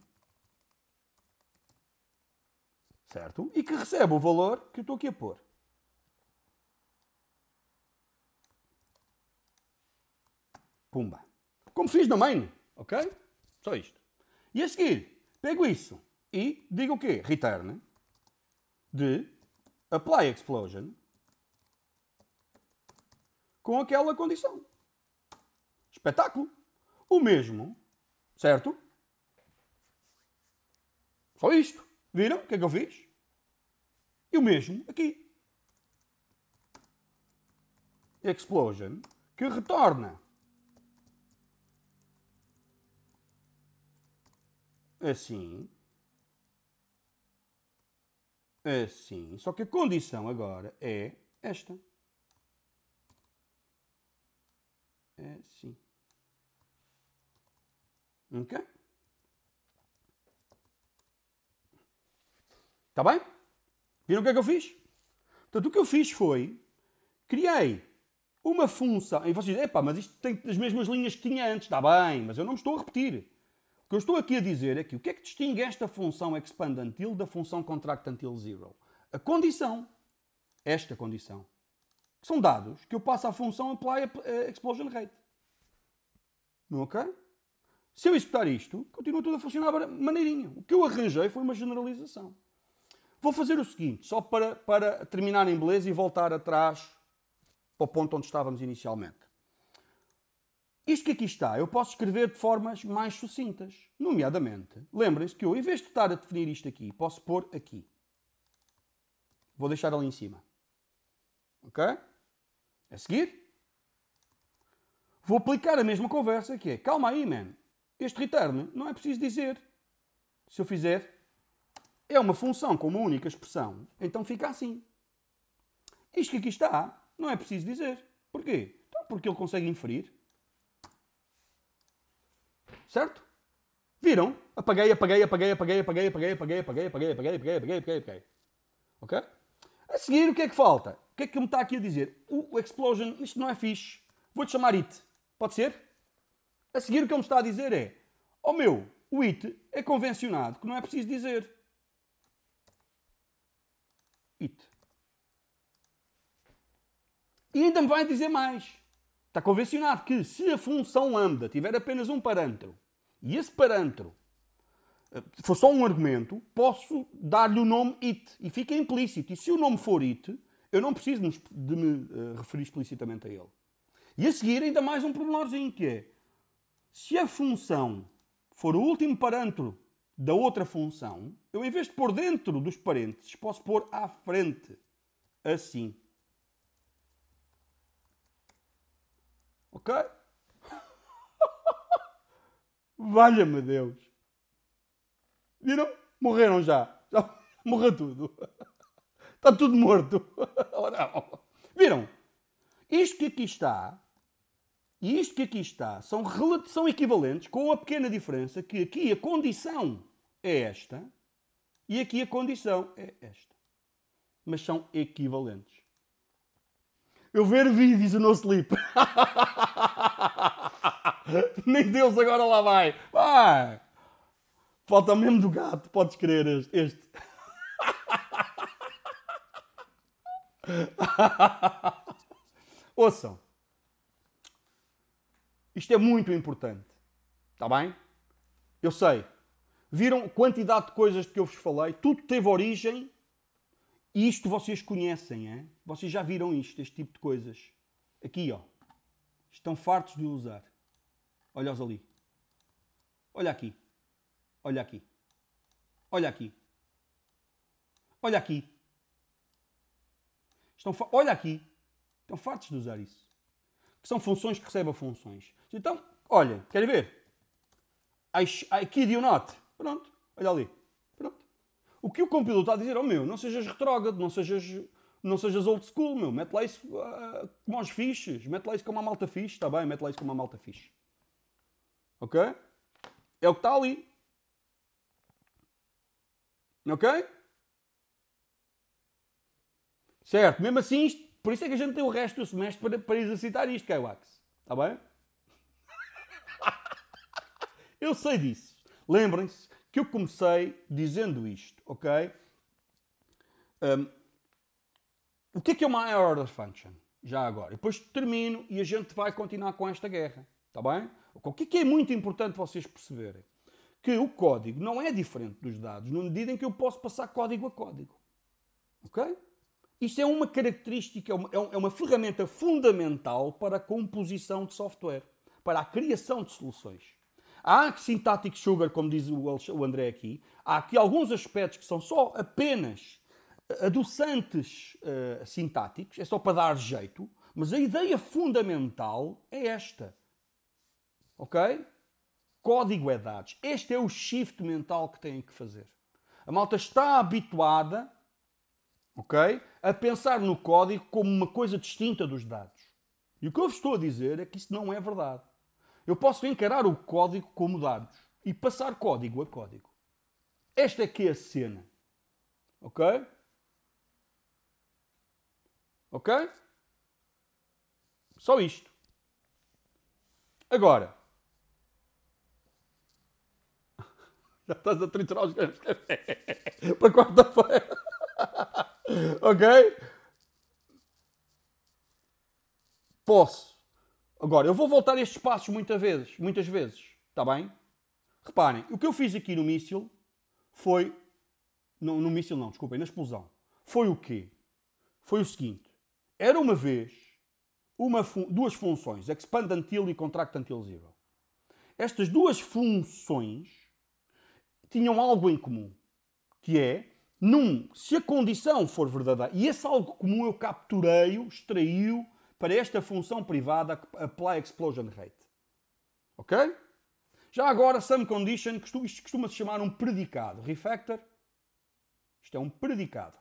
certo? E que recebe o valor que eu estou aqui a pôr. Pumba como fiz no main, ok? Só isto. E a seguir, pego isso e digo o quê? Return de apply explosion com aquela condição. Espetáculo. O mesmo, certo? Só isto. Viram o que é que eu fiz? E o mesmo aqui. Explosion que retorna assim, assim. Só que a condição agora é esta. Assim. Ok? Está bem? Viram o que é que eu fiz? Portanto, o que eu fiz foi, criei uma função. E vocês dizem, epá, mas isto tem as mesmas linhas que tinha antes. Está bem, mas eu não me estou a repetir que eu estou aqui a dizer é que o que é que distingue esta função expandantil da função contractantil zero? A condição, esta condição, que são dados que eu passo à função apply explosion rate. ok? Se eu executar isto, continua tudo a funcionar maneirinho. O que eu arranjei foi uma generalização. Vou fazer o seguinte, só para, para terminar em beleza e voltar atrás para o ponto onde estávamos inicialmente. Isto que aqui está, eu posso escrever de formas mais sucintas. Nomeadamente, lembrem-se que eu, em vez de estar a definir isto aqui, posso pôr aqui. Vou deixar ali em cima. Ok? A seguir, vou aplicar a mesma conversa que é, calma aí, man, este return não é preciso dizer. Se eu fizer, é uma função com uma única expressão, então fica assim. Isto que aqui está, não é preciso dizer. Porquê? Então, porque ele consegue inferir certo? Viram? Apaguei, apaguei, apaguei, apaguei, apaguei, apaguei, apaguei, apaguei, apaguei, apaguei, apaguei, apaguei, apaguei, apaguei. Ok? A seguir, o que é que falta? O que é que me está aqui a dizer? O Explosion, isto não é fixe. Vou-te chamar It. Pode ser? A seguir, o que ele me está a dizer é: Oh meu, o It é convencionado, que não é preciso dizer. It. E ainda me vai dizer mais. Está convencionado que se a função lambda tiver apenas um parâmetro e esse parâmetro eh, for só um argumento, posso dar-lhe o nome IT e fica implícito. E se o nome for IT, eu não preciso de me eh, referir explicitamente a ele. E a seguir, ainda mais um pormenorzinho que é: se a função for o último parâmetro da outra função, eu em vez de pôr dentro dos parênteses, posso pôr à frente. Assim. Ok? Valha-me Deus. Viram? Morreram já. já [LAUGHS] morreu tudo. Está tudo morto. [LAUGHS] Viram? Isto que aqui está, e isto que aqui está, são, são equivalentes com a pequena diferença que aqui a condição é esta e aqui a condição é esta. Mas são equivalentes. Eu ver vídeos no não sleep. [LAUGHS] [LAUGHS] Nem Deus agora lá vai. Vai! Falta mesmo do gato, podes crer este. este. [LAUGHS] Ouçam. Isto é muito importante. Está bem? Eu sei. Viram quantidade de coisas de que eu vos falei? Tudo teve origem e isto vocês conhecem, é? Vocês já viram isto, este tipo de coisas. Aqui, ó. Estão fartos de usar. Olha-os ali. Olha aqui. Olha aqui. Olha aqui. Olha aqui. Estão Olha aqui. Estão fartos de usar isso. Que são funções que recebem funções. Então, olha, querem ver? Aqui I not. Pronto. Olha ali. Pronto. O que o compilador está a dizer, oh meu, não sejas retrógrado, não sejas, não sejas old school, meu. Mete lá isso uh, como aos fiches. Mete lá isso como uma malta fixe, está bem? Mete lá isso como uma malta fixe. Ok? É o que está ali. Ok? Certo, mesmo assim, isto, por isso é que a gente tem o resto do semestre para, para exercitar isto, K-Wax. Está bem? [LAUGHS] Eu sei disso. Lembrem-se que eu comecei dizendo isto, ok? Um, o que é que é uma higher order function? Já agora. E depois termino e a gente vai continuar com esta guerra. Está bem? O é que é, muito importante vocês perceberem? Que o código não é diferente dos dados, na medida em que eu posso passar código a código. Ok? Isto é uma característica, é uma, é, é uma ferramenta fundamental para a composição de software, para a criação de soluções. Há synthetic sugar, como diz o André aqui, há aqui alguns aspectos que são só apenas eh, adoçantes uh, sintáticos, é só para dar jeito, mas a ideia fundamental é esta ok? Código é dados. Este é o shift mental que têm que fazer. A malta está habituada, ok? A pensar no código como uma coisa distinta dos dados. E o que eu vos estou a dizer é que isso não é verdade. Eu posso encarar o código como dados e passar código a código. Esta é que é a cena. Ok? Ok? Só isto. Agora, Já estás a triturar os grãos de café para quarta-feira. ok? Posso. Agora, eu vou voltar a estes passos muitas vezes. Muitas vezes. Está bem? Reparem, o que eu fiz aqui no míssil foi. No, no míssil não, desculpem, na explosão. Foi o quê? Foi o seguinte. Era uma vez uma, duas funções, expand until e contract until zero. Estas duas funções tinham algo em comum, que é, num, se a condição for verdadeira, e esse algo comum eu capturei-o, extraí-o para esta função privada, apply explosion rate. Ok? Já agora, some condition, isto costuma-se chamar um predicado. Refactor, isto é um predicado.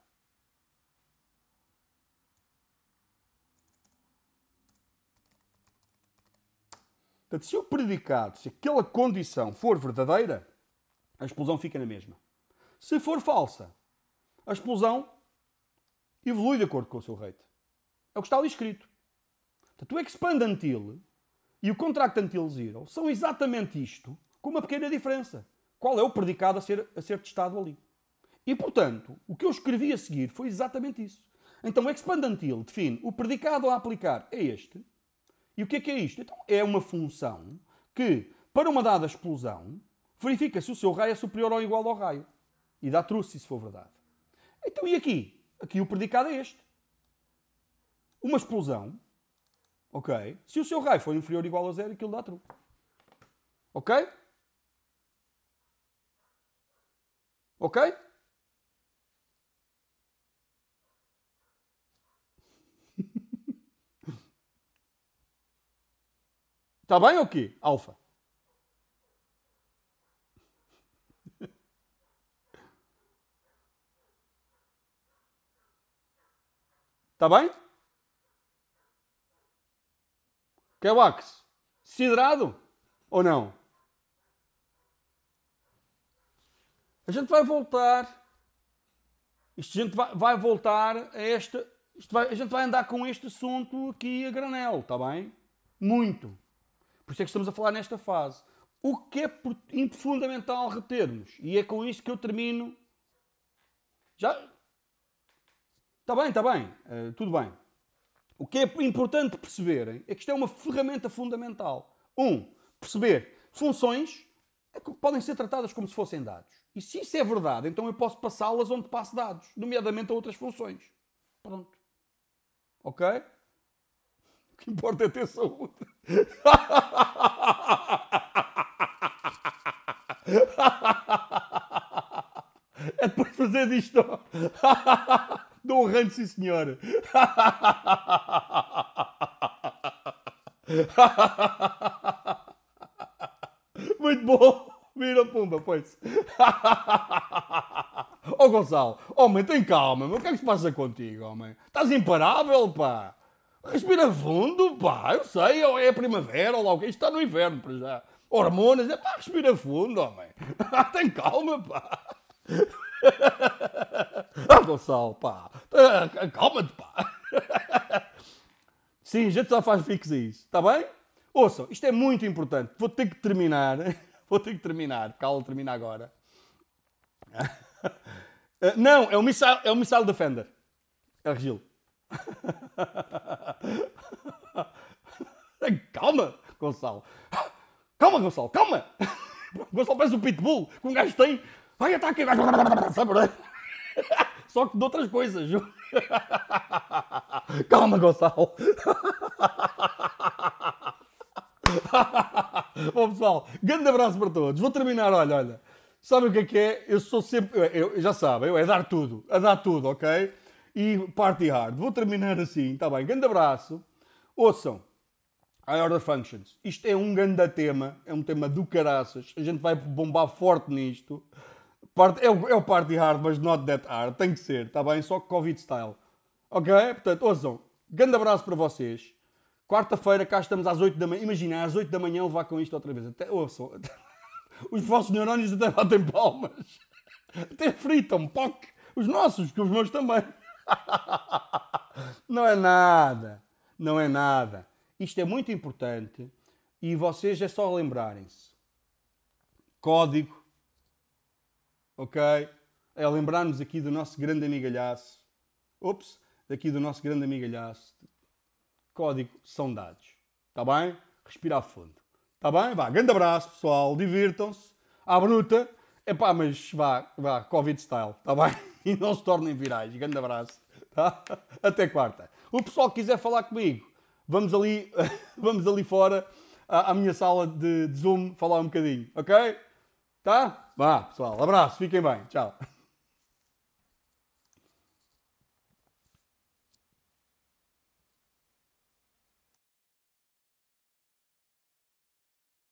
Portanto, se o predicado, se aquela condição for verdadeira, a explosão fica na mesma. Se for falsa, a explosão evolui de acordo com o seu rate. É o que está ali escrito. Portanto, o expand until e o contract until zero são exatamente isto, com uma pequena diferença. Qual é o predicado a ser, a ser testado ali? E, portanto, o que eu escrevi a seguir foi exatamente isso. Então, o expand until define o predicado a aplicar é este. E o que é que é isto? Então, é uma função que, para uma dada explosão, verifica se o seu raio é superior ou igual ao raio. E dá truce, se isso for verdade. Então, e aqui? Aqui o predicado é este. Uma explosão, ok? Se o seu raio for inferior ou igual a zero, aquilo dá true. Ok? Ok? Está [LAUGHS] bem ou quê? Alfa. Está bem? Que é axe? siderado ou não? A gente vai voltar. Isto a gente vai, vai voltar a esta. Vai, a gente vai andar com este assunto aqui a granel, está bem? Muito. Por isso é que estamos a falar nesta fase. O que é fundamental retermos, e é com isso que eu termino. Já, Está bem, está bem, uh, tudo bem. O que é importante perceberem é que isto é uma ferramenta fundamental. Um, perceber funções é que podem ser tratadas como se fossem dados. E se isso é verdade, então eu posso passá-las onde passo dados, nomeadamente a outras funções. Pronto. Ok? O que importa é ter saúde. [LAUGHS] É depois fazer isto. [LAUGHS] Dou um ranho, sim senhor. Muito bom. Vira pumba, pois. Ó oh, Gonçalo, homem, tem calma, meu. O que é que se passa contigo, homem? Estás imparável, pá. Respira fundo, pá. Eu sei, ou é primavera, ou lá Isto está no inverno, para já. Hormonas, é pá, respira fundo, homem. [LAUGHS] tem calma, pá. [LAUGHS] Ah, Gonçalo, pá. Ah, Calma-te, pá. [LAUGHS] Sim, a gente só faz fixe a isso, está bem? Ouçam, isto é muito importante. Vou ter que terminar. [LAUGHS] Vou ter que terminar. Cala, termina agora. [LAUGHS] Ah, não, é um missile, é um missile Defender. É o Regil. Calma, Gonçalo. Calma, Gonçalo, calma. Gonçalo parece o pitbull que um gajo tem. Vai atacar. Sabe, só que de outras coisas, Calma, Gonçalo. Bom, pessoal, grande abraço para todos. Vou terminar, olha, olha. Sabem o que é que é? Eu sou sempre. Eu, eu, já sabem, eu é dar tudo. A é dar tudo, ok? E party hard. Vou terminar assim, tá bem? Grande abraço. Ouçam. I Order Functions. Isto é um grande tema, é um tema do caraças. A gente vai bombar forte nisto. Party, é, o, é o party hard, mas not that hard. Tem que ser, está bem? Só Covid style. Ok? Portanto, ouçam. Grande abraço para vocês. Quarta-feira cá estamos às 8 da manhã. Imagina, às 8 da manhã vá com isto outra vez. Até, ouçam. [LAUGHS] Os vossos neurónios até batem palmas. [LAUGHS] Até fritam, poc. Os nossos, que os meus também. [LAUGHS] Não é nada. Não é nada. Isto é muito importante e vocês é só lembrarem-se. Código ok? É lembrarmos aqui do nosso grande amigalhaço. Ops, daqui do nosso grande amigalhaço. Código são dados. Está bem? Respira a fundo. Está bem? Vá, grande abraço, pessoal. Divirtam-se. À bruta. Epá, mas vá, vá, Covid style. Está bem? [LAUGHS] E não se tornem virais. Grande abraço. Tá? Até quarta. O pessoal que quiser falar comigo, vamos ali, [LAUGHS] vamos ali fora à, à minha sala de, de Zoom falar um bocadinho. Ok? Tá? Vá, pessoal. Abraço, fiquem bem. Tchau.